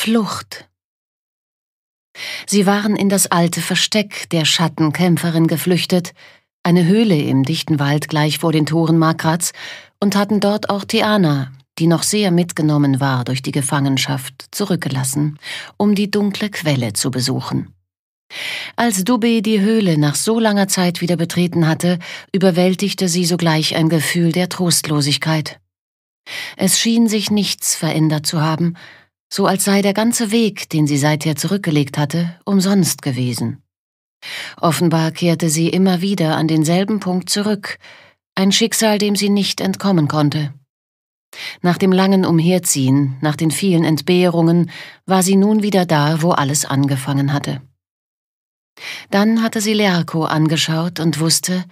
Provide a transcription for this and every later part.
Flucht. Sie waren in das alte Versteck der Schattenkämpferin geflüchtet, eine Höhle im dichten Wald gleich vor den Toren Makrats, und hatten dort auch Theana, die noch sehr mitgenommen war durch die Gefangenschaft, zurückgelassen, um die dunkle Quelle zu besuchen. Als Dube die Höhle nach so langer Zeit wieder betreten hatte, überwältigte sie sogleich ein Gefühl der Trostlosigkeit. Es schien sich nichts verändert zu haben, so als sei der ganze Weg, den sie seither zurückgelegt hatte, umsonst gewesen. Offenbar kehrte sie immer wieder an denselben Punkt zurück, ein Schicksal, dem sie nicht entkommen konnte. Nach dem langen Umherziehen, nach den vielen Entbehrungen, war sie nun wieder da, wo alles angefangen hatte. Dann hatte sie Lerko angeschaut und wusste,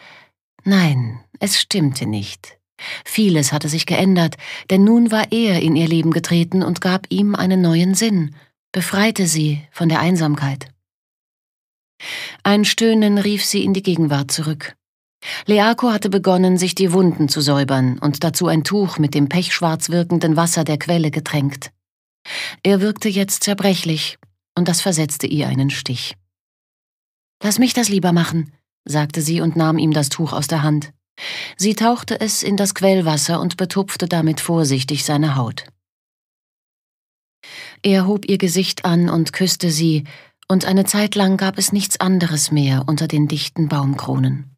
nein, es stimmte nicht. Vieles hatte sich geändert, denn nun war er in ihr Leben getreten und gab ihm einen neuen Sinn, befreite sie von der Einsamkeit. Ein Stöhnen rief sie in die Gegenwart zurück. Leaco hatte begonnen, sich die Wunden zu säubern und dazu ein Tuch mit dem pechschwarz wirkenden Wasser der Quelle getränkt. Er wirkte jetzt zerbrechlich, und das versetzte ihr einen Stich. Lass mich das lieber machen, sagte sie und nahm ihm das Tuch aus der Hand. Sie tauchte es in das Quellwasser und betupfte damit vorsichtig seine Haut. Er hob ihr Gesicht an und küsste sie, und eine Zeit lang gab es nichts anderes mehr unter den dichten Baumkronen.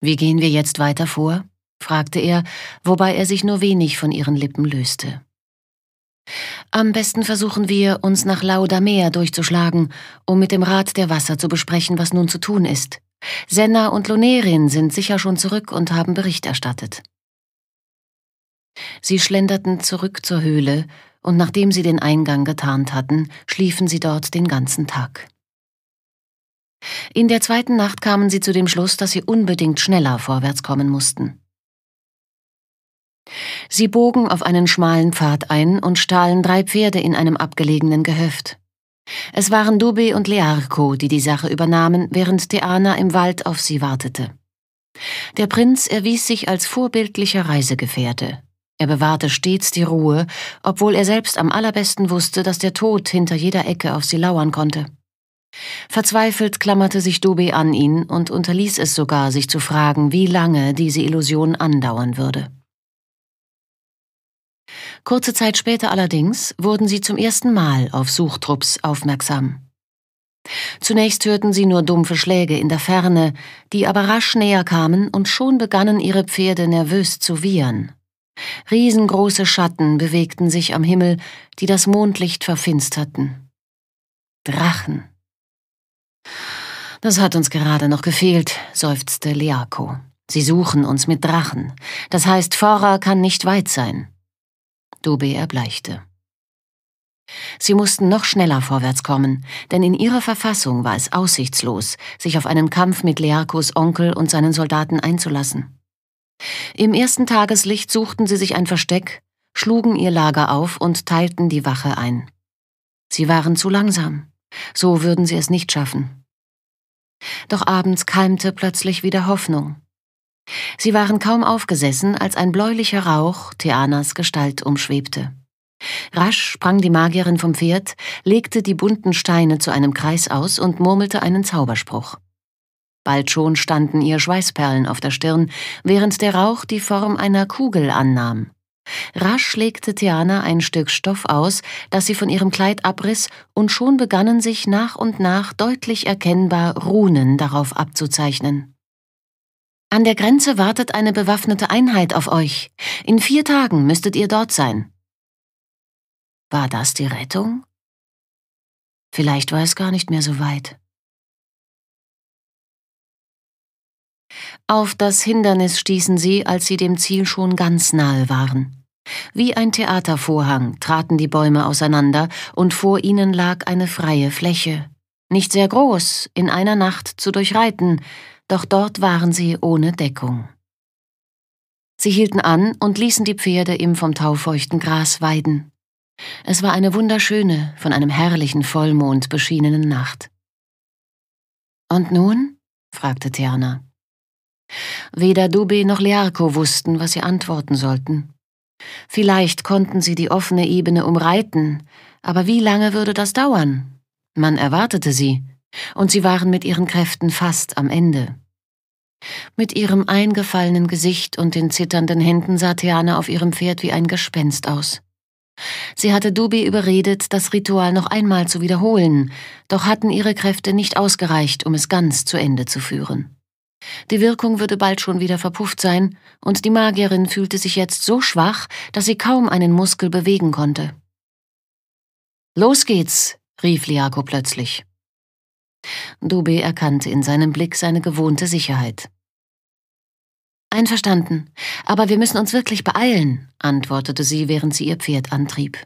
Wie gehen wir jetzt weiter vor? fragte er, wobei er sich nur wenig von ihren Lippen löste. Am besten versuchen wir, uns nach Lauda Meer durchzuschlagen, um mit dem Rat der Wasser zu besprechen, was nun zu tun ist, Senna und Lonerin sind sicher schon zurück und haben Bericht erstattet. Sie schlenderten zurück zur Höhle, und nachdem sie den Eingang getarnt hatten, schliefen sie dort den ganzen Tag. In der zweiten Nacht kamen sie zu dem Schluss, dass sie unbedingt schneller vorwärts kommen mussten. Sie bogen auf einen schmalen Pfad ein und stahlen drei Pferde in einem abgelegenen Gehöft. Es waren Dube und Learco, die die Sache übernahmen, während Theana im Wald auf sie wartete. Der Prinz erwies sich als vorbildlicher Reisegefährte. Er bewahrte stets die Ruhe, obwohl er selbst am allerbesten wusste, dass der Tod hinter jeder Ecke auf sie lauern konnte. Verzweifelt klammerte sich Dube an ihn und unterließ es sogar, sich zu fragen, wie lange diese Illusion andauern würde. Kurze Zeit später allerdings wurden sie zum ersten Mal auf Suchtrupps aufmerksam. Zunächst hörten sie nur dumpfe Schläge in der Ferne, die aber rasch näher kamen und schon begannen ihre Pferde nervös zu wiehern. Riesengroße Schatten bewegten sich am Himmel, die das Mondlicht verfinsterten. Drachen. Das hat uns gerade noch gefehlt, seufzte Leako. Sie suchen uns mit Drachen. Das heißt, Fora kann nicht weit sein. Dobe erbleichte. Sie mussten noch schneller vorwärts kommen, denn in ihrer Verfassung war es aussichtslos, sich auf einen Kampf mit Learcos Onkel und seinen Soldaten einzulassen. Im ersten Tageslicht suchten sie sich ein Versteck, schlugen ihr Lager auf und teilten die Wache ein. Sie waren zu langsam. So würden sie es nicht schaffen. Doch abends keimte plötzlich wieder Hoffnung. Sie waren kaum aufgesessen, als ein bläulicher Rauch Theanas Gestalt umschwebte. Rasch sprang die Magierin vom Pferd, legte die bunten Steine zu einem Kreis aus und murmelte einen Zauberspruch. Bald schon standen ihr Schweißperlen auf der Stirn, während der Rauch die Form einer Kugel annahm. Rasch legte Theana ein Stück Stoff aus, das sie von ihrem Kleid abriss, und schon begannen sich nach und nach deutlich erkennbar Runen darauf abzuzeichnen. An der Grenze wartet eine bewaffnete Einheit auf euch. In vier Tagen müsstet ihr dort sein. War das die Rettung? Vielleicht war es gar nicht mehr so weit. Auf das Hindernis stießen sie, als sie dem Ziel schon ganz nahe waren. Wie ein Theatervorhang traten die Bäume auseinander und vor ihnen lag eine freie Fläche. Nicht sehr groß, in einer Nacht zu durchreiten, doch dort waren sie ohne Deckung. Sie hielten an und ließen die Pferde im vom taufeuchten Gras weiden. Es war eine wunderschöne, von einem herrlichen Vollmond beschienene Nacht. Und nun? fragte Tiana. Weder Dube noch Learco wussten, was sie antworten sollten. Vielleicht konnten sie die offene Ebene umreiten, aber wie lange würde das dauern? Man erwartete sie, und sie waren mit ihren Kräften fast am Ende. Mit ihrem eingefallenen Gesicht und den zitternden Händen sah Theana auf ihrem Pferd wie ein Gespenst aus. Sie hatte Dubi überredet, das Ritual noch einmal zu wiederholen, doch hatten ihre Kräfte nicht ausgereicht, um es ganz zu Ende zu führen. Die Wirkung würde bald schon wieder verpufft sein, und die Magierin fühlte sich jetzt so schwach, dass sie kaum einen Muskel bewegen konnte. Los geht's, rief Liako plötzlich. Dubé erkannte in seinem Blick seine gewohnte Sicherheit. Einverstanden, aber wir müssen uns wirklich beeilen, antwortete sie, während sie ihr Pferd antrieb.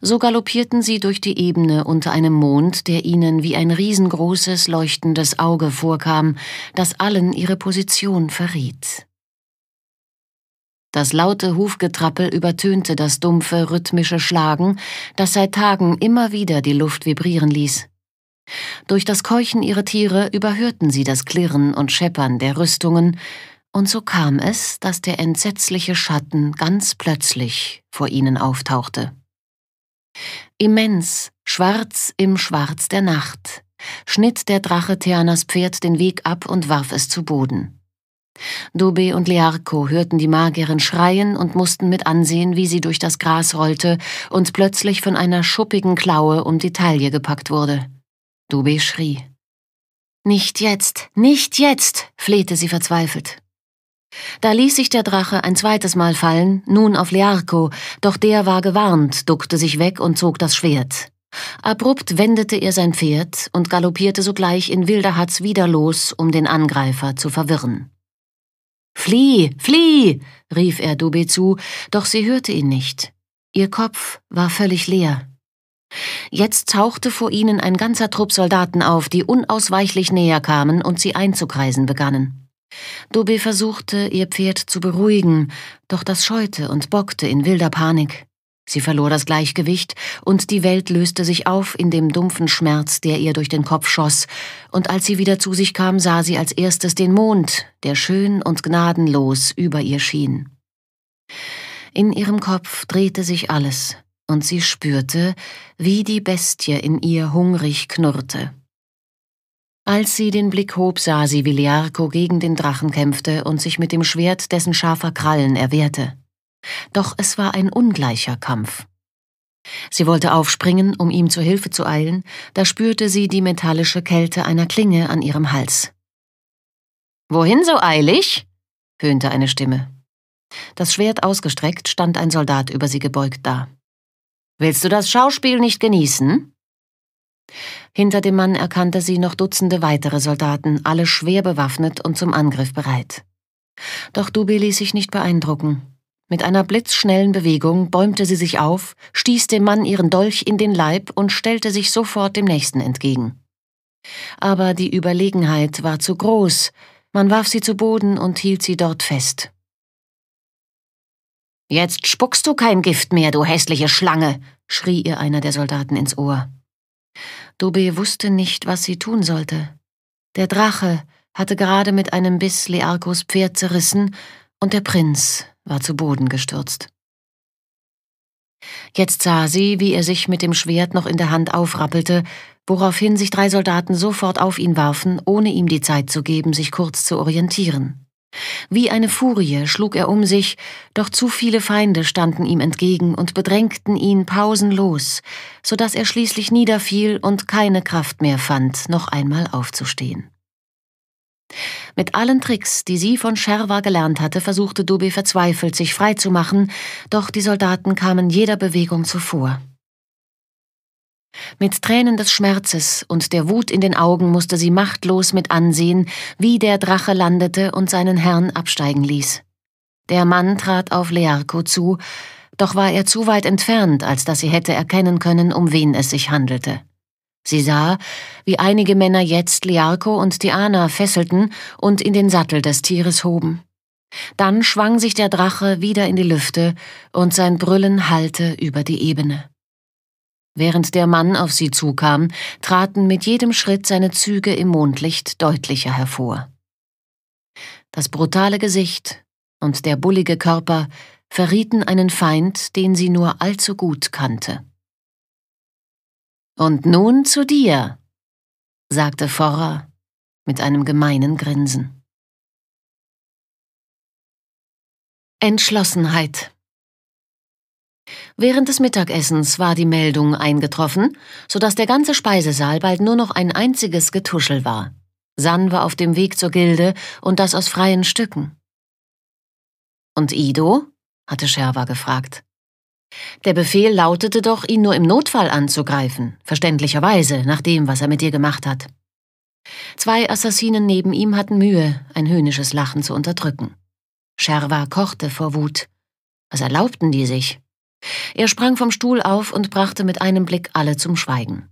So galoppierten sie durch die Ebene unter einem Mond, der ihnen wie ein riesengroßes, leuchtendes Auge vorkam, das allen ihre Position verriet. Das laute Hufgetrappel übertönte das dumpfe, rhythmische Schlagen, das seit Tagen immer wieder die Luft vibrieren ließ. Durch das Keuchen ihrer Tiere überhörten sie das Klirren und Scheppern der Rüstungen, und so kam es, dass der entsetzliche Schatten ganz plötzlich vor ihnen auftauchte. Immens, schwarz im Schwarz der Nacht, schnitt der Drache Theanas Pferd den Weg ab und warf es zu Boden. Dube und Learco hörten die Magierin schreien und mussten mit ansehen, wie sie durch das Gras rollte und plötzlich von einer schuppigen Klaue um die Taille gepackt wurde. Dube schrie. Nicht jetzt, nicht jetzt, flehte sie verzweifelt. Da ließ sich der Drache ein zweites Mal fallen, nun auf Learco, doch der war gewarnt, duckte sich weg und zog das Schwert. Abrupt wendete er sein Pferd und galoppierte sogleich in wilder Hatz wieder los, um den Angreifer zu verwirren. Flieh, flieh, rief er Dube zu, doch sie hörte ihn nicht. Ihr Kopf war völlig leer. Jetzt tauchte vor ihnen ein ganzer Trupp Soldaten auf, die unausweichlich näher kamen und sie einzukreisen begannen. Dobé versuchte, ihr Pferd zu beruhigen, doch das scheute und bockte in wilder Panik. Sie verlor das Gleichgewicht, und die Welt löste sich auf in dem dumpfen Schmerz, der ihr durch den Kopf schoss, und als sie wieder zu sich kam, sah sie als erstes den Mond, der schön und gnadenlos über ihr schien. In ihrem Kopf drehte sich alles, und sie spürte, wie die Bestie in ihr hungrig knurrte. Als sie den Blick hob, sah sie, wie Learco gegen den Drachen kämpfte und sich mit dem Schwert dessen scharfer Krallen erwehrte. Doch es war ein ungleicher Kampf. Sie wollte aufspringen, um ihm zur Hilfe zu eilen, da spürte sie die metallische Kälte einer Klinge an ihrem Hals. Wohin so eilig? höhnte eine Stimme. Das Schwert ausgestreckt stand ein Soldat über sie gebeugt da. Willst du das Schauspiel nicht genießen? Hinter dem Mann erkannte sie noch Dutzende weitere Soldaten, alle schwer bewaffnet und zum Angriff bereit. Doch Dubi ließ sich nicht beeindrucken. Mit einer blitzschnellen Bewegung bäumte sie sich auf, stieß dem Mann ihren Dolch in den Leib und stellte sich sofort dem Nächsten entgegen. Aber die Überlegenheit war zu groß, man warf sie zu Boden und hielt sie dort fest. Jetzt spuckst du kein Gift mehr, du hässliche Schlange, schrie ihr einer der Soldaten ins Ohr. Dobe wusste nicht, was sie tun sollte. Der Drache hatte gerade mit einem Biss Learcos Pferd zerrissen und der Prinz war zu Boden gestürzt. Jetzt sah sie, wie er sich mit dem Schwert noch in der Hand aufrappelte, woraufhin sich drei Soldaten sofort auf ihn warfen, ohne ihm die Zeit zu geben, sich kurz zu orientieren. Wie eine Furie schlug er um sich, doch zu viele Feinde standen ihm entgegen und bedrängten ihn pausenlos, so daß er schließlich niederfiel und keine Kraft mehr fand, noch einmal aufzustehen. Mit allen Tricks, die sie von Scherwa gelernt hatte, versuchte Dubé verzweifelt, sich freizumachen, doch die Soldaten kamen jeder Bewegung zuvor. Mit Tränen des Schmerzes und der Wut in den Augen musste sie machtlos mit ansehen, wie der Drache landete und seinen Herrn absteigen ließ. Der Mann trat auf Learco zu, doch war er zu weit entfernt, als dass sie hätte erkennen können, um wen es sich handelte. Sie sah, wie einige Männer jetzt Liarco und Diana fesselten und in den Sattel des Tieres hoben. Dann schwang sich der Drache wieder in die Lüfte und sein Brüllen hallte über die Ebene. Während der Mann auf sie zukam, traten mit jedem Schritt seine Züge im Mondlicht deutlicher hervor. Das brutale Gesicht und der bullige Körper verrieten einen Feind, den sie nur allzu gut kannte. Und nun zu dir, sagte Forrer mit einem gemeinen Grinsen. Entschlossenheit Während des Mittagessens war die Meldung eingetroffen, sodass der ganze Speisesaal bald nur noch ein einziges Getuschel war. San war auf dem Weg zur Gilde und das aus freien Stücken. Und Ido? hatte Sherwa gefragt. Der Befehl lautete doch, ihn nur im Notfall anzugreifen, verständlicherweise, nach dem, was er mit dir gemacht hat. Zwei Assassinen neben ihm hatten Mühe, ein höhnisches Lachen zu unterdrücken. Sherwa kochte vor Wut. Was erlaubten die sich? Er sprang vom Stuhl auf und brachte mit einem Blick alle zum Schweigen.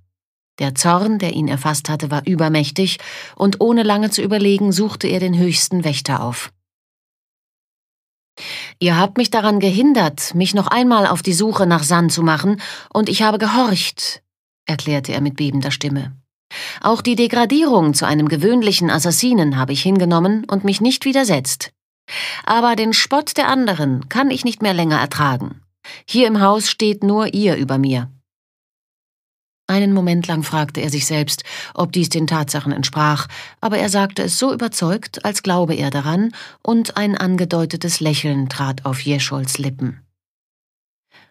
Der Zorn, der ihn erfasst hatte, war übermächtig, und ohne lange zu überlegen, suchte er den höchsten Wächter auf. Ihr habt mich daran gehindert, mich noch einmal auf die Suche nach San zu machen, und ich habe gehorcht, erklärte er mit bebender Stimme. Auch die Degradierung zu einem gewöhnlichen Assassinen habe ich hingenommen und mich nicht widersetzt. Aber den Spott der anderen kann ich nicht mehr länger ertragen. Hier im Haus steht nur ihr über mir. Einen Moment lang fragte er sich selbst, ob dies den Tatsachen entsprach, aber er sagte es so überzeugt, als glaube er daran, und ein angedeutetes Lächeln trat auf Jescholls Lippen.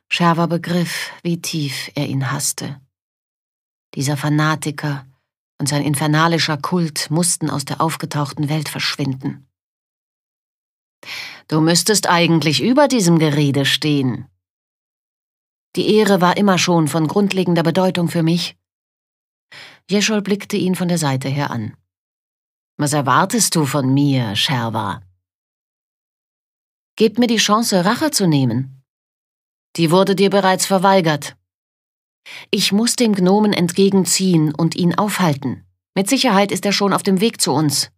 Scherwer begriff, wie tief er ihn hasste. Dieser Fanatiker und sein infernalischer Kult mussten aus der aufgetauchten Welt verschwinden. Du müsstest eigentlich über diesem Gerede stehen, die Ehre war immer schon von grundlegender Bedeutung für mich. Jeschol blickte ihn von der Seite her an. Was erwartest du von mir, Sherwa? Gebt mir die Chance, Rache zu nehmen. Die wurde dir bereits verweigert. Ich muss dem Gnomen entgegenziehen und ihn aufhalten. Mit Sicherheit ist er schon auf dem Weg zu uns.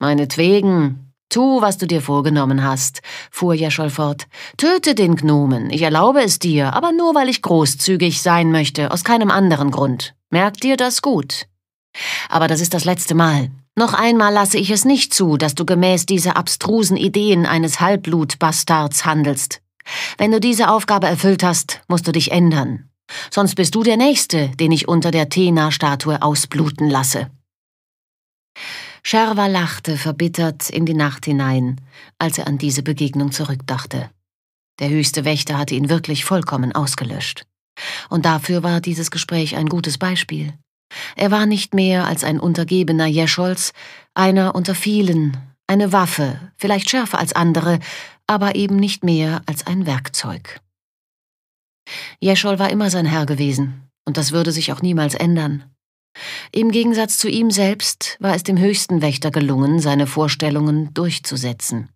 Meinetwegen, Tu, was du dir vorgenommen hast, fuhr Jeschol fort. Töte den Gnomen, ich erlaube es dir, aber nur weil ich großzügig sein möchte, aus keinem anderen Grund. Merk dir das gut. Aber das ist das letzte Mal. Noch einmal lasse ich es nicht zu, dass du gemäß dieser abstrusen Ideen eines Halbblut-Bastards handelst. Wenn du diese Aufgabe erfüllt hast, musst du dich ändern. Sonst bist du der Nächste, den ich unter der Tena-Statue ausbluten lasse. Scherwa lachte verbittert in die Nacht hinein, als er an diese Begegnung zurückdachte. Der höchste Wächter hatte ihn wirklich vollkommen ausgelöscht. Und dafür war dieses Gespräch ein gutes Beispiel. Er war nicht mehr als ein untergebener Jescholz, einer unter vielen, eine Waffe, vielleicht schärfer als andere, aber eben nicht mehr als ein Werkzeug. Jeschol war immer sein Herr gewesen, und das würde sich auch niemals ändern. Im Gegensatz zu ihm selbst war es dem höchsten Wächter gelungen, seine Vorstellungen durchzusetzen.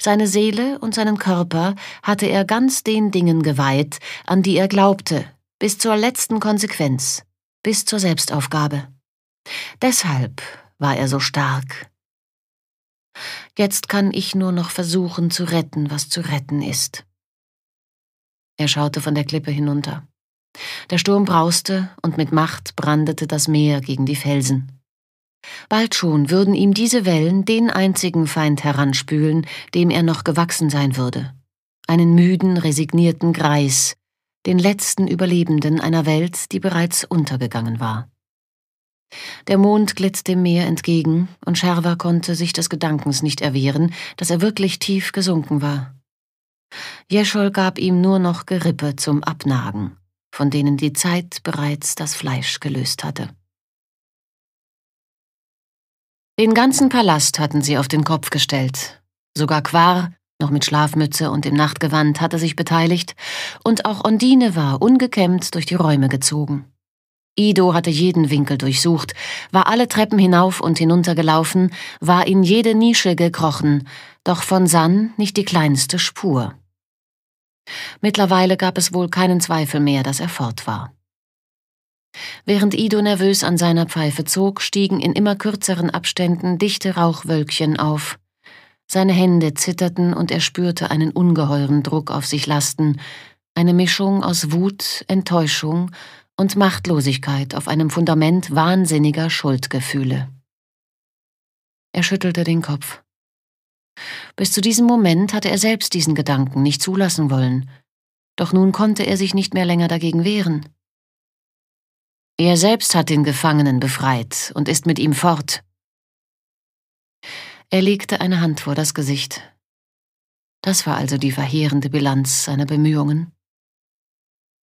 Seine Seele und seinen Körper hatte er ganz den Dingen geweiht, an die er glaubte, bis zur letzten Konsequenz, bis zur Selbstaufgabe. Deshalb war er so stark. Jetzt kann ich nur noch versuchen zu retten, was zu retten ist. Er schaute von der Klippe hinunter. Der Sturm brauste und mit Macht brandete das Meer gegen die Felsen. Bald schon würden ihm diese Wellen den einzigen Feind heranspülen, dem er noch gewachsen sein würde. Einen müden, resignierten Greis, den letzten Überlebenden einer Welt, die bereits untergegangen war. Der Mond glitt dem Meer entgegen, und Scherwer konnte sich des Gedankens nicht erwehren, dass er wirklich tief gesunken war. Jeschol gab ihm nur noch Gerippe zum Abnagen von denen die Zeit bereits das Fleisch gelöst hatte. Den ganzen Palast hatten sie auf den Kopf gestellt. Sogar Quar, noch mit Schlafmütze und im Nachtgewand, hatte sich beteiligt, und auch Ondine war ungekämmt durch die Räume gezogen. Ido hatte jeden Winkel durchsucht, war alle Treppen hinauf und hinunter gelaufen, war in jede Nische gekrochen, doch von San nicht die kleinste Spur. Mittlerweile gab es wohl keinen Zweifel mehr, dass er fort war. Während Ido nervös an seiner Pfeife zog, stiegen in immer kürzeren Abständen dichte Rauchwölkchen auf. Seine Hände zitterten und er spürte einen ungeheuren Druck auf sich lasten, eine Mischung aus Wut, Enttäuschung und Machtlosigkeit auf einem Fundament wahnsinniger Schuldgefühle. Er schüttelte den Kopf. Bis zu diesem Moment hatte er selbst diesen Gedanken nicht zulassen wollen, doch nun konnte er sich nicht mehr länger dagegen wehren. Er selbst hat den Gefangenen befreit und ist mit ihm fort. Er legte eine Hand vor das Gesicht. Das war also die verheerende Bilanz seiner Bemühungen.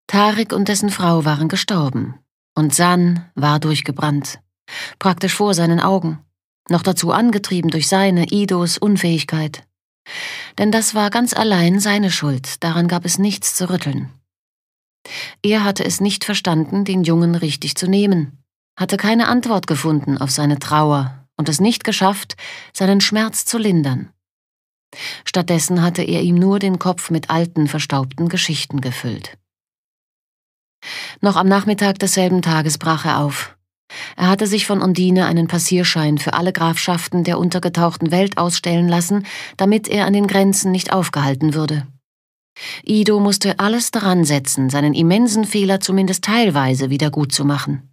Tarek und dessen Frau waren gestorben, und San war durchgebrannt, praktisch vor seinen Augen noch dazu angetrieben durch seine, Idos Unfähigkeit. Denn das war ganz allein seine Schuld, daran gab es nichts zu rütteln. Er hatte es nicht verstanden, den Jungen richtig zu nehmen, hatte keine Antwort gefunden auf seine Trauer und es nicht geschafft, seinen Schmerz zu lindern. Stattdessen hatte er ihm nur den Kopf mit alten, verstaubten Geschichten gefüllt. Noch am Nachmittag desselben Tages brach er auf. Er hatte sich von Undine einen Passierschein für alle Grafschaften der untergetauchten Welt ausstellen lassen, damit er an den Grenzen nicht aufgehalten würde. Ido musste alles daran setzen, seinen immensen Fehler zumindest teilweise wiedergutzumachen.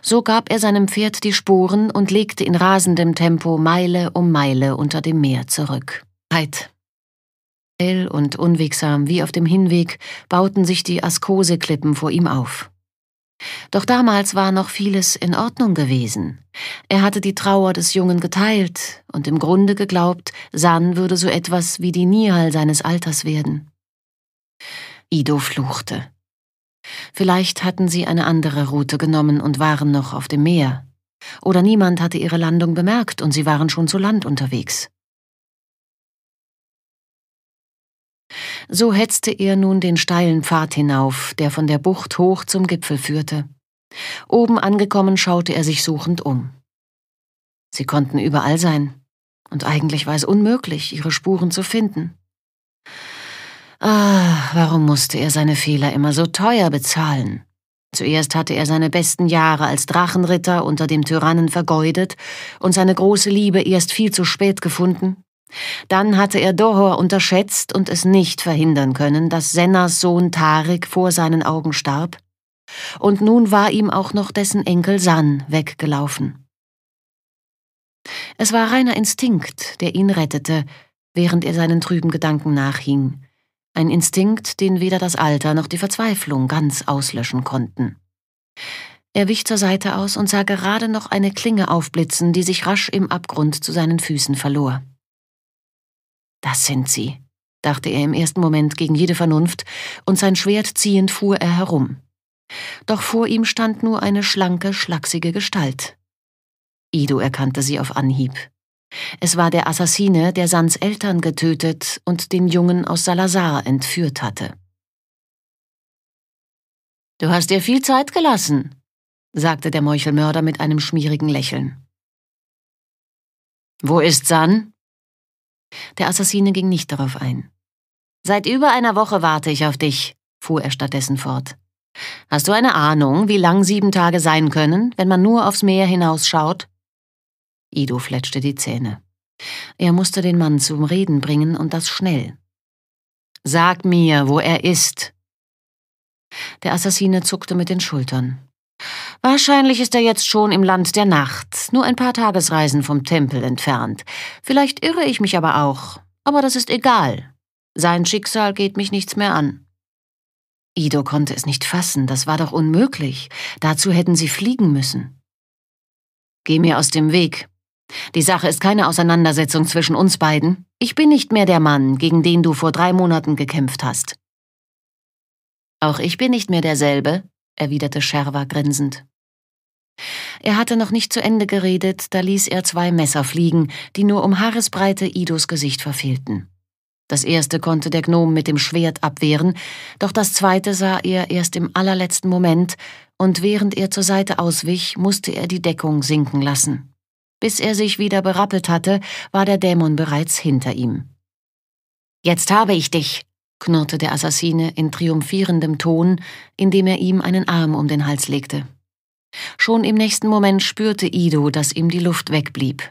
So gab er seinem Pferd die Spuren und legte in rasendem Tempo Meile um Meile unter dem Meer zurück. Heid. Hell und unwegsam wie auf dem Hinweg bauten sich die Askose-Klippen vor ihm auf. Doch damals war noch vieles in Ordnung gewesen. Er hatte die Trauer des Jungen geteilt und im Grunde geglaubt, San würde so etwas wie die Nihal seines Alters werden. Ido fluchte. Vielleicht hatten sie eine andere Route genommen und waren noch auf dem Meer. Oder niemand hatte ihre Landung bemerkt und sie waren schon zu Land unterwegs. So hetzte er nun den steilen Pfad hinauf, der von der Bucht hoch zum Gipfel führte. Oben angekommen schaute er sich suchend um. Sie konnten überall sein, und eigentlich war es unmöglich, ihre Spuren zu finden. Ah, warum musste er seine Fehler immer so teuer bezahlen? Zuerst hatte er seine besten Jahre als Drachenritter unter dem Tyrannen vergeudet und seine große Liebe erst viel zu spät gefunden. Dann hatte er Dohor unterschätzt und es nicht verhindern können, dass Sennas Sohn Tarik vor seinen Augen starb, und nun war ihm auch noch dessen Enkel San weggelaufen. Es war reiner Instinkt, der ihn rettete, während er seinen trüben Gedanken nachhing, ein Instinkt, den weder das Alter noch die Verzweiflung ganz auslöschen konnten. Er wich zur Seite aus und sah gerade noch eine Klinge aufblitzen, die sich rasch im Abgrund zu seinen Füßen verlor. Das sind sie, dachte er im ersten Moment gegen jede Vernunft, und sein Schwert ziehend fuhr er herum. Doch vor ihm stand nur eine schlanke, schlachsige Gestalt. Ido erkannte sie auf Anhieb. Es war der Assassine, der Sans Eltern getötet und den Jungen aus Salazar entführt hatte. Du hast dir viel Zeit gelassen, sagte der Meuchelmörder mit einem schmierigen Lächeln. Wo ist San? Der Assassine ging nicht darauf ein. Seit über einer Woche warte ich auf dich, fuhr er stattdessen fort. Hast du eine Ahnung, wie lang sieben Tage sein können, wenn man nur aufs Meer hinausschaut? Ido fletschte die Zähne. Er musste den Mann zum Reden bringen und das schnell. Sag mir, wo er ist. Der Assassine zuckte mit den Schultern. Wahrscheinlich ist er jetzt schon im Land der Nacht, nur ein paar Tagesreisen vom Tempel entfernt. Vielleicht irre ich mich aber auch, aber das ist egal. Sein Schicksal geht mich nichts mehr an. Ido konnte es nicht fassen, das war doch unmöglich. Dazu hätten sie fliegen müssen. Geh mir aus dem Weg. Die Sache ist keine Auseinandersetzung zwischen uns beiden. Ich bin nicht mehr der Mann, gegen den du vor drei Monaten gekämpft hast. Auch ich bin nicht mehr derselbe, erwiderte Scherwa grinsend. Er hatte noch nicht zu Ende geredet, da ließ er zwei Messer fliegen, die nur um Haaresbreite Idos Gesicht verfehlten. Das erste konnte der Gnom mit dem Schwert abwehren, doch das zweite sah er erst im allerletzten Moment, und während er zur Seite auswich, musste er die Deckung sinken lassen. Bis er sich wieder berappelt hatte, war der Dämon bereits hinter ihm. Jetzt habe ich dich, knurrte der Assassine in triumphierendem Ton, indem er ihm einen Arm um den Hals legte. Schon im nächsten Moment spürte Ido, dass ihm die Luft wegblieb.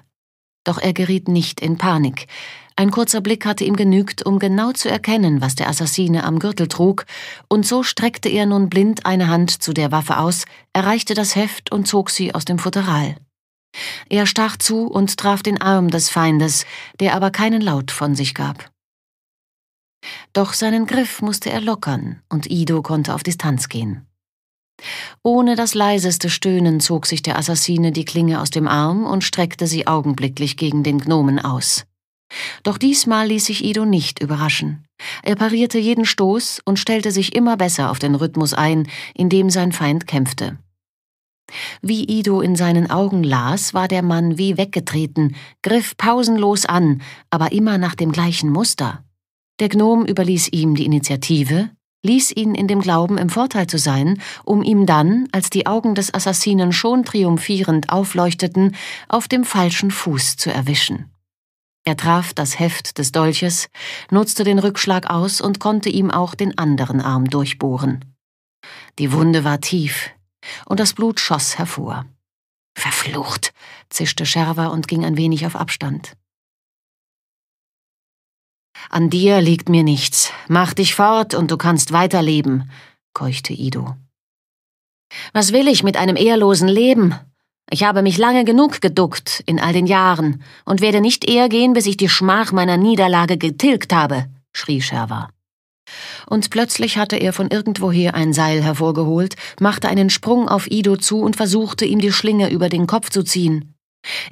Doch er geriet nicht in Panik. Ein kurzer Blick hatte ihm genügt, um genau zu erkennen, was der Assassine am Gürtel trug, und so streckte er nun blind eine Hand zu der Waffe aus, erreichte das Heft und zog sie aus dem Futteral. Er stach zu und traf den Arm des Feindes, der aber keinen Laut von sich gab. Doch seinen Griff musste er lockern und Ido konnte auf Distanz gehen. Ohne das leiseste Stöhnen zog sich der Assassine die Klinge aus dem Arm und streckte sie augenblicklich gegen den Gnomen aus. Doch diesmal ließ sich Ido nicht überraschen. Er parierte jeden Stoß und stellte sich immer besser auf den Rhythmus ein, in dem sein Feind kämpfte. Wie Ido in seinen Augen las, war der Mann wie weggetreten, griff pausenlos an, aber immer nach dem gleichen Muster. Der Gnom überließ ihm die Initiative, ließ ihn in dem Glauben im Vorteil zu sein, um ihm dann, als die Augen des Assassinen schon triumphierend aufleuchteten, auf dem falschen Fuß zu erwischen. Er traf das Heft des Dolches, nutzte den Rückschlag aus und konnte ihm auch den anderen Arm durchbohren. Die Wunde war tief, und das Blut schoss hervor. Verflucht, zischte Scherwa und ging ein wenig auf Abstand. An dir liegt mir nichts. Mach dich fort und du kannst weiterleben, keuchte Ido. Was will ich mit einem ehrlosen Leben? Ich habe mich lange genug geduckt in all den Jahren und werde nicht eher gehen, bis ich die Schmach meiner Niederlage getilgt habe, schrie Scherwa. Und plötzlich hatte er von irgendwoher ein Seil hervorgeholt, machte einen Sprung auf Ido zu und versuchte, ihm die Schlinge über den Kopf zu ziehen.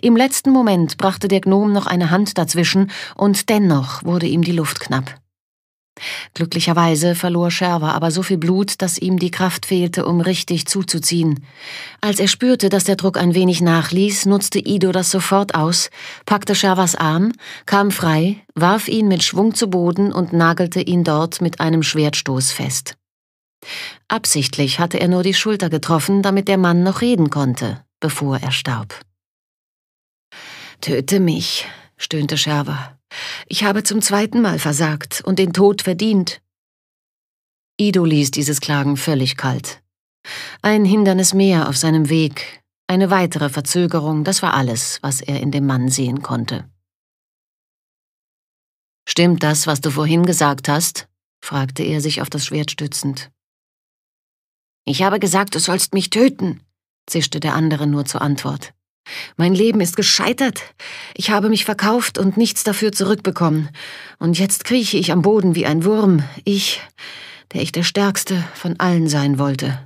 Im letzten Moment brachte der Gnom noch eine Hand dazwischen, und dennoch wurde ihm die Luft knapp. Glücklicherweise verlor Scherwer aber so viel Blut, dass ihm die Kraft fehlte, um richtig zuzuziehen. Als er spürte, dass der Druck ein wenig nachließ, nutzte Ido das sofort aus, packte Scherwers Arm, kam frei, warf ihn mit Schwung zu Boden und nagelte ihn dort mit einem Schwertstoß fest. Absichtlich hatte er nur die Schulter getroffen, damit der Mann noch reden konnte, bevor er starb. Töte mich, stöhnte Scherwer. Ich habe zum zweiten Mal versagt und den Tod verdient. Ido ließ dieses Klagen völlig kalt. Ein Hindernis mehr auf seinem Weg, eine weitere Verzögerung, das war alles, was er in dem Mann sehen konnte. Stimmt das, was du vorhin gesagt hast? fragte er sich auf das Schwert stützend. Ich habe gesagt, du sollst mich töten, zischte der andere nur zur Antwort. Mein Leben ist gescheitert. Ich habe mich verkauft und nichts dafür zurückbekommen. Und jetzt krieche ich am Boden wie ein Wurm. Ich, der ich der Stärkste von allen sein wollte.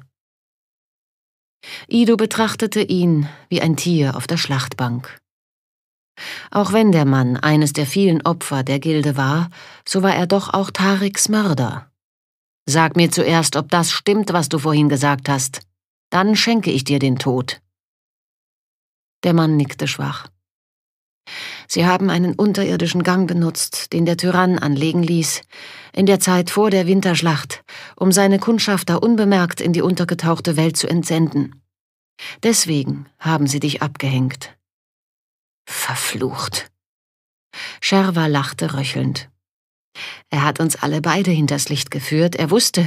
Ido betrachtete ihn wie ein Tier auf der Schlachtbank. Auch wenn der Mann eines der vielen Opfer der Gilde war, so war er doch auch Tariks Mörder. Sag mir zuerst, ob das stimmt, was du vorhin gesagt hast. Dann schenke ich dir den Tod. Der Mann nickte schwach. Sie haben einen unterirdischen Gang benutzt, den der Tyrann anlegen ließ, in der Zeit vor der Winterschlacht, um seine Kundschafter unbemerkt in die untergetauchte Welt zu entsenden. Deswegen haben sie dich abgehängt. Verflucht. Sherwa lachte röchelnd. Er hat uns alle beide hinters Licht geführt. Er wusste,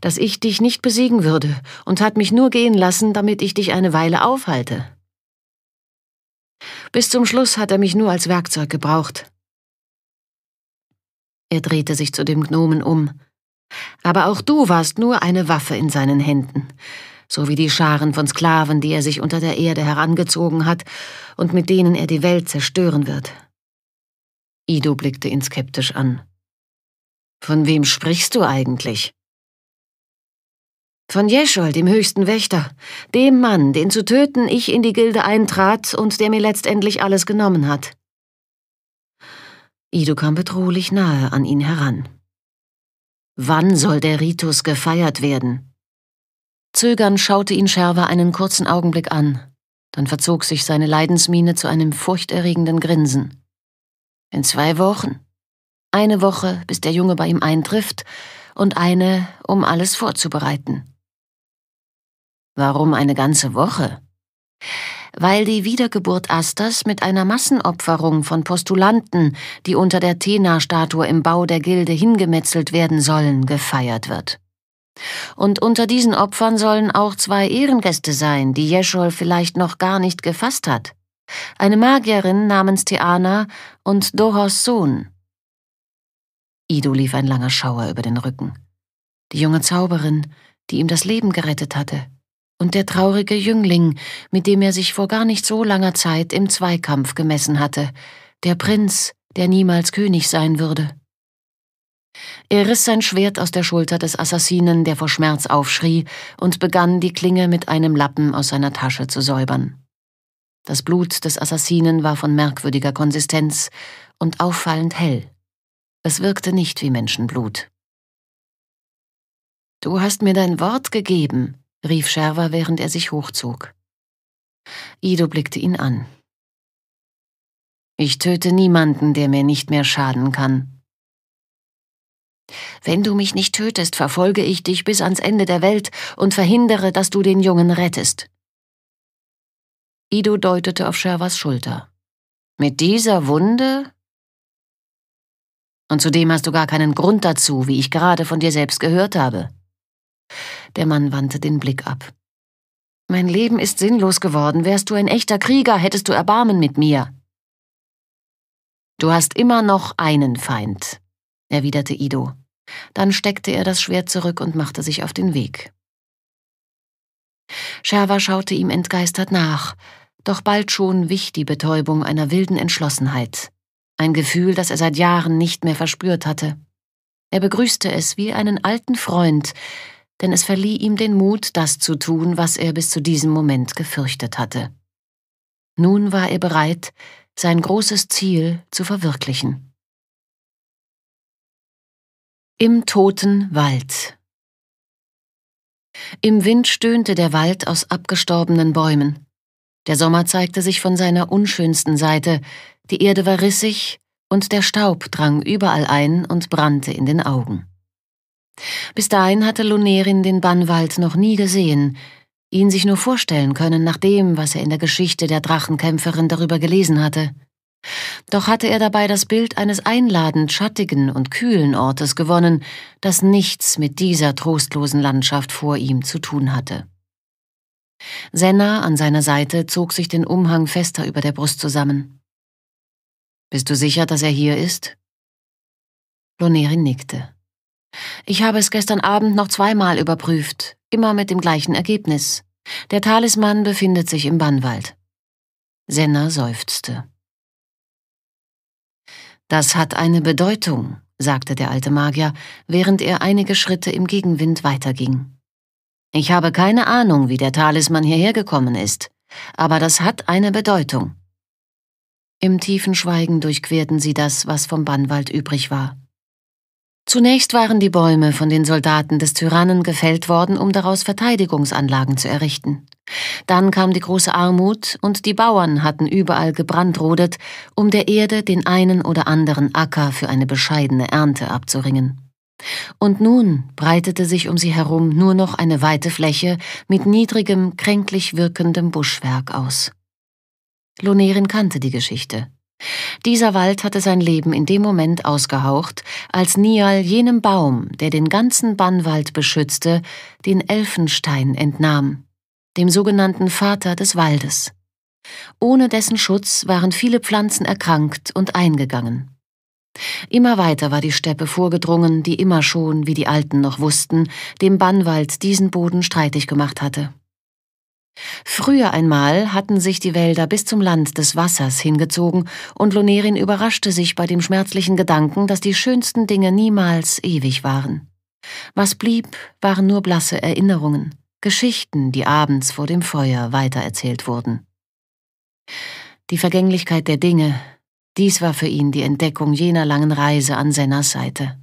dass ich dich nicht besiegen würde und hat mich nur gehen lassen, damit ich dich eine Weile aufhalte. Bis zum Schluss hat er mich nur als Werkzeug gebraucht. Er drehte sich zu dem Gnomen um. Aber auch du warst nur eine Waffe in seinen Händen, so wie die Scharen von Sklaven, die er sich unter der Erde herangezogen hat und mit denen er die Welt zerstören wird. Ido blickte ihn skeptisch an. Von wem sprichst du eigentlich? Von Jeschol, dem höchsten Wächter, dem Mann, den zu töten ich in die Gilde eintrat und der mir letztendlich alles genommen hat. Ido kam bedrohlich nahe an ihn heran. Wann soll der Ritus gefeiert werden? Zögernd schaute ihn Scherwer einen kurzen Augenblick an, dann verzog sich seine Leidensmiene zu einem furchterregenden Grinsen. In zwei Wochen. Eine Woche, bis der Junge bei ihm eintrifft, und eine, um alles vorzubereiten. Warum eine ganze Woche? Weil die Wiedergeburt Asters mit einer Massenopferung von Postulanten, die unter der Tena-Statue im Bau der Gilde hingemetzelt werden sollen, gefeiert wird. Und unter diesen Opfern sollen auch zwei Ehrengäste sein, die Jeschol vielleicht noch gar nicht gefasst hat. Eine Magierin namens Theana und Dohors Sohn. Ido lief ein langer Schauer über den Rücken. Die junge Zauberin, die ihm das Leben gerettet hatte, und der traurige Jüngling, mit dem er sich vor gar nicht so langer Zeit im Zweikampf gemessen hatte, der Prinz, der niemals König sein würde. Er riss sein Schwert aus der Schulter des Assassinen, der vor Schmerz aufschrie, und begann, die Klinge mit einem Lappen aus seiner Tasche zu säubern. Das Blut des Assassinen war von merkwürdiger Konsistenz und auffallend hell. Es wirkte nicht wie Menschenblut. Du hast mir dein Wort gegeben, rief Scherwer, während er sich hochzog. Ido blickte ihn an. Ich töte niemanden, der mir nicht mehr schaden kann. Wenn du mich nicht tötest, verfolge ich dich bis ans Ende der Welt und verhindere, dass du den Jungen rettest. Ido deutete auf Scherwas Schulter. Mit dieser Wunde? Und zudem hast du gar keinen Grund dazu, wie ich gerade von dir selbst gehört habe. Der Mann wandte den Blick ab. Mein Leben ist sinnlos geworden. Wärst du ein echter Krieger, hättest du Erbarmen mit mir. Du hast immer noch einen Feind, erwiderte Ido. Dann steckte er das Schwert zurück und machte sich auf den Weg. Scherwa schaute ihm entgeistert nach, doch bald schon wich die Betäubung einer wilden Entschlossenheit, ein Gefühl, das er seit Jahren nicht mehr verspürt hatte. Er begrüßte es wie einen alten Freund, denn es verlieh ihm den Mut, das zu tun, was er bis zu diesem Moment gefürchtet hatte. Nun war er bereit, sein großes Ziel zu verwirklichen. Im toten Wald Im Wind stöhnte der Wald aus abgestorbenen Bäumen. Der Sommer zeigte sich von seiner unschönsten Seite, die Erde war rissig und der Staub drang überall ein und brannte in den Augen. Bis dahin hatte Lunerin den Bannwald noch nie gesehen, ihn sich nur vorstellen können nach dem, was er in der Geschichte der Drachenkämpferin darüber gelesen hatte. Doch hatte er dabei das Bild eines einladend schattigen und kühlen Ortes gewonnen, das nichts mit dieser trostlosen Landschaft vor ihm zu tun hatte. Senna an seiner Seite zog sich den Umhang fester über der Brust zusammen. Bist du sicher, dass er hier ist? Lonerin nickte. Ich habe es gestern Abend noch zweimal überprüft, immer mit dem gleichen Ergebnis. Der Talisman befindet sich im Bannwald. Senna seufzte. Das hat eine Bedeutung, sagte der alte Magier, während er einige Schritte im Gegenwind weiterging. Ich habe keine Ahnung, wie der Talisman hierher gekommen ist, aber das hat eine Bedeutung. Im tiefen Schweigen durchquerten sie das, was vom Bannwald übrig war. Zunächst waren die Bäume von den Soldaten des Tyrannen gefällt worden, um daraus Verteidigungsanlagen zu errichten. Dann kam die große Armut, und die Bauern hatten überall gebrandrodet, um der Erde den einen oder anderen Acker für eine bescheidene Ernte abzuringen. Und nun breitete sich um sie herum nur noch eine weite Fläche mit niedrigem, kränklich wirkendem Buschwerk aus. Lonerin kannte die Geschichte. Dieser Wald hatte sein Leben in dem Moment ausgehaucht, als Nial jenem Baum, der den ganzen Bannwald beschützte, den Elfenstein entnahm, dem sogenannten Vater des Waldes. Ohne dessen Schutz waren viele Pflanzen erkrankt und eingegangen. Immer weiter war die Steppe vorgedrungen, die immer schon, wie die Alten noch wussten, dem Bannwald diesen Boden streitig gemacht hatte. Früher einmal hatten sich die Wälder bis zum Land des Wassers hingezogen, und Lonerin überraschte sich bei dem schmerzlichen Gedanken, dass die schönsten Dinge niemals ewig waren. Was blieb, waren nur blasse Erinnerungen, Geschichten, die abends vor dem Feuer weitererzählt wurden. Die Vergänglichkeit der Dinge, dies war für ihn die Entdeckung jener langen Reise an Sennas Seite.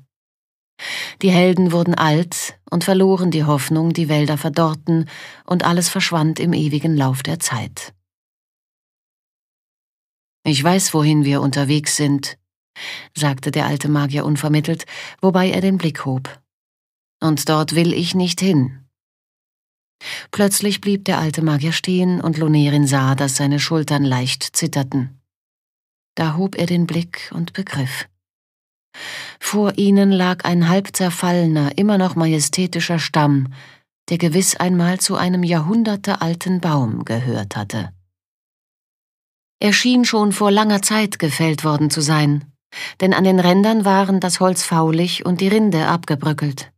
Die Helden wurden alt und verloren die Hoffnung, die Wälder verdorrten und alles verschwand im ewigen Lauf der Zeit. Ich weiß, wohin wir unterwegs sind, sagte der alte Magier unvermittelt, wobei er den Blick hob. Und dort will ich nicht hin. Plötzlich blieb der alte Magier stehen und Lonerin sah, dass seine Schultern leicht zitterten. Da hob er den Blick und begriff. Vor ihnen lag ein halb zerfallener, immer noch majestätischer Stamm, der gewiss einmal zu einem jahrhundertealten Baum gehört hatte. Er schien schon vor langer Zeit gefällt worden zu sein, denn an den Rändern waren das Holz faulig und die Rinde abgebröckelt.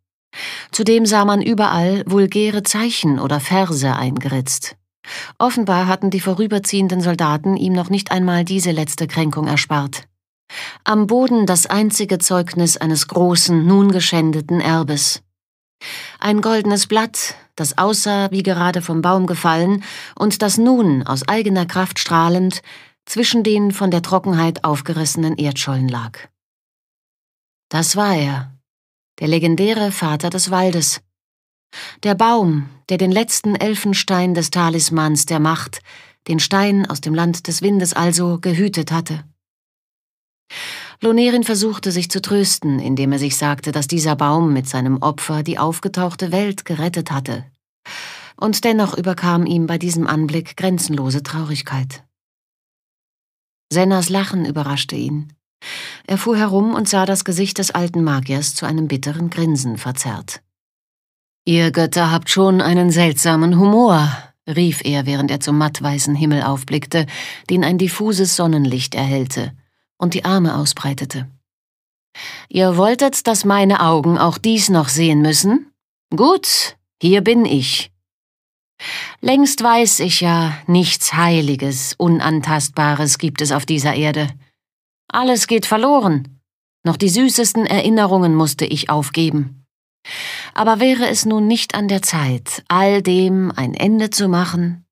Zudem sah man überall vulgäre Zeichen oder Verse eingeritzt. Offenbar hatten die vorüberziehenden Soldaten ihm noch nicht einmal diese letzte Kränkung erspart am Boden das einzige Zeugnis eines großen, nun geschändeten Erbes. Ein goldenes Blatt, das aussah wie gerade vom Baum gefallen und das nun, aus eigener Kraft strahlend, zwischen den von der Trockenheit aufgerissenen Erdschollen lag. Das war er, der legendäre Vater des Waldes. Der Baum, der den letzten Elfenstein des Talismans der Macht, den Stein aus dem Land des Windes also, gehütet hatte. Lonerin versuchte sich zu trösten, indem er sich sagte, dass dieser Baum mit seinem Opfer die aufgetauchte Welt gerettet hatte. Und dennoch überkam ihm bei diesem Anblick grenzenlose Traurigkeit. Sennas Lachen überraschte ihn. Er fuhr herum und sah das Gesicht des alten Magiers zu einem bitteren Grinsen verzerrt. Ihr Götter habt schon einen seltsamen Humor, rief er, während er zum mattweißen Himmel aufblickte, den ein diffuses Sonnenlicht erhellte und die Arme ausbreitete. Ihr wolltet, dass meine Augen auch dies noch sehen müssen? Gut, hier bin ich. Längst weiß ich ja, nichts Heiliges, Unantastbares gibt es auf dieser Erde. Alles geht verloren. Noch die süßesten Erinnerungen musste ich aufgeben. Aber wäre es nun nicht an der Zeit, all dem ein Ende zu machen?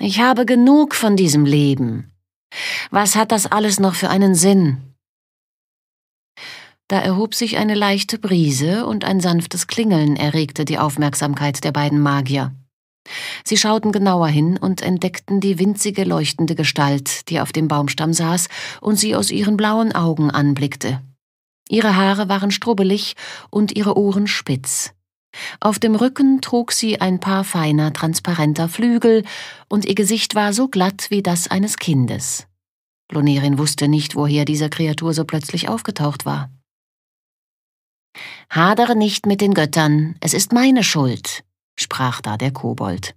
Ich habe genug von diesem Leben, was hat das alles noch für einen Sinn? Da erhob sich eine leichte Brise und ein sanftes Klingeln erregte die Aufmerksamkeit der beiden Magier. Sie schauten genauer hin und entdeckten die winzige leuchtende Gestalt, die auf dem Baumstamm saß und sie aus ihren blauen Augen anblickte. Ihre Haare waren strubbelig und ihre Ohren spitz. Auf dem Rücken trug sie ein paar feiner, transparenter Flügel, und ihr Gesicht war so glatt wie das eines Kindes. Lonerin wusste nicht, woher diese Kreatur so plötzlich aufgetaucht war. Hadere nicht mit den Göttern, es ist meine Schuld, sprach da der Kobold.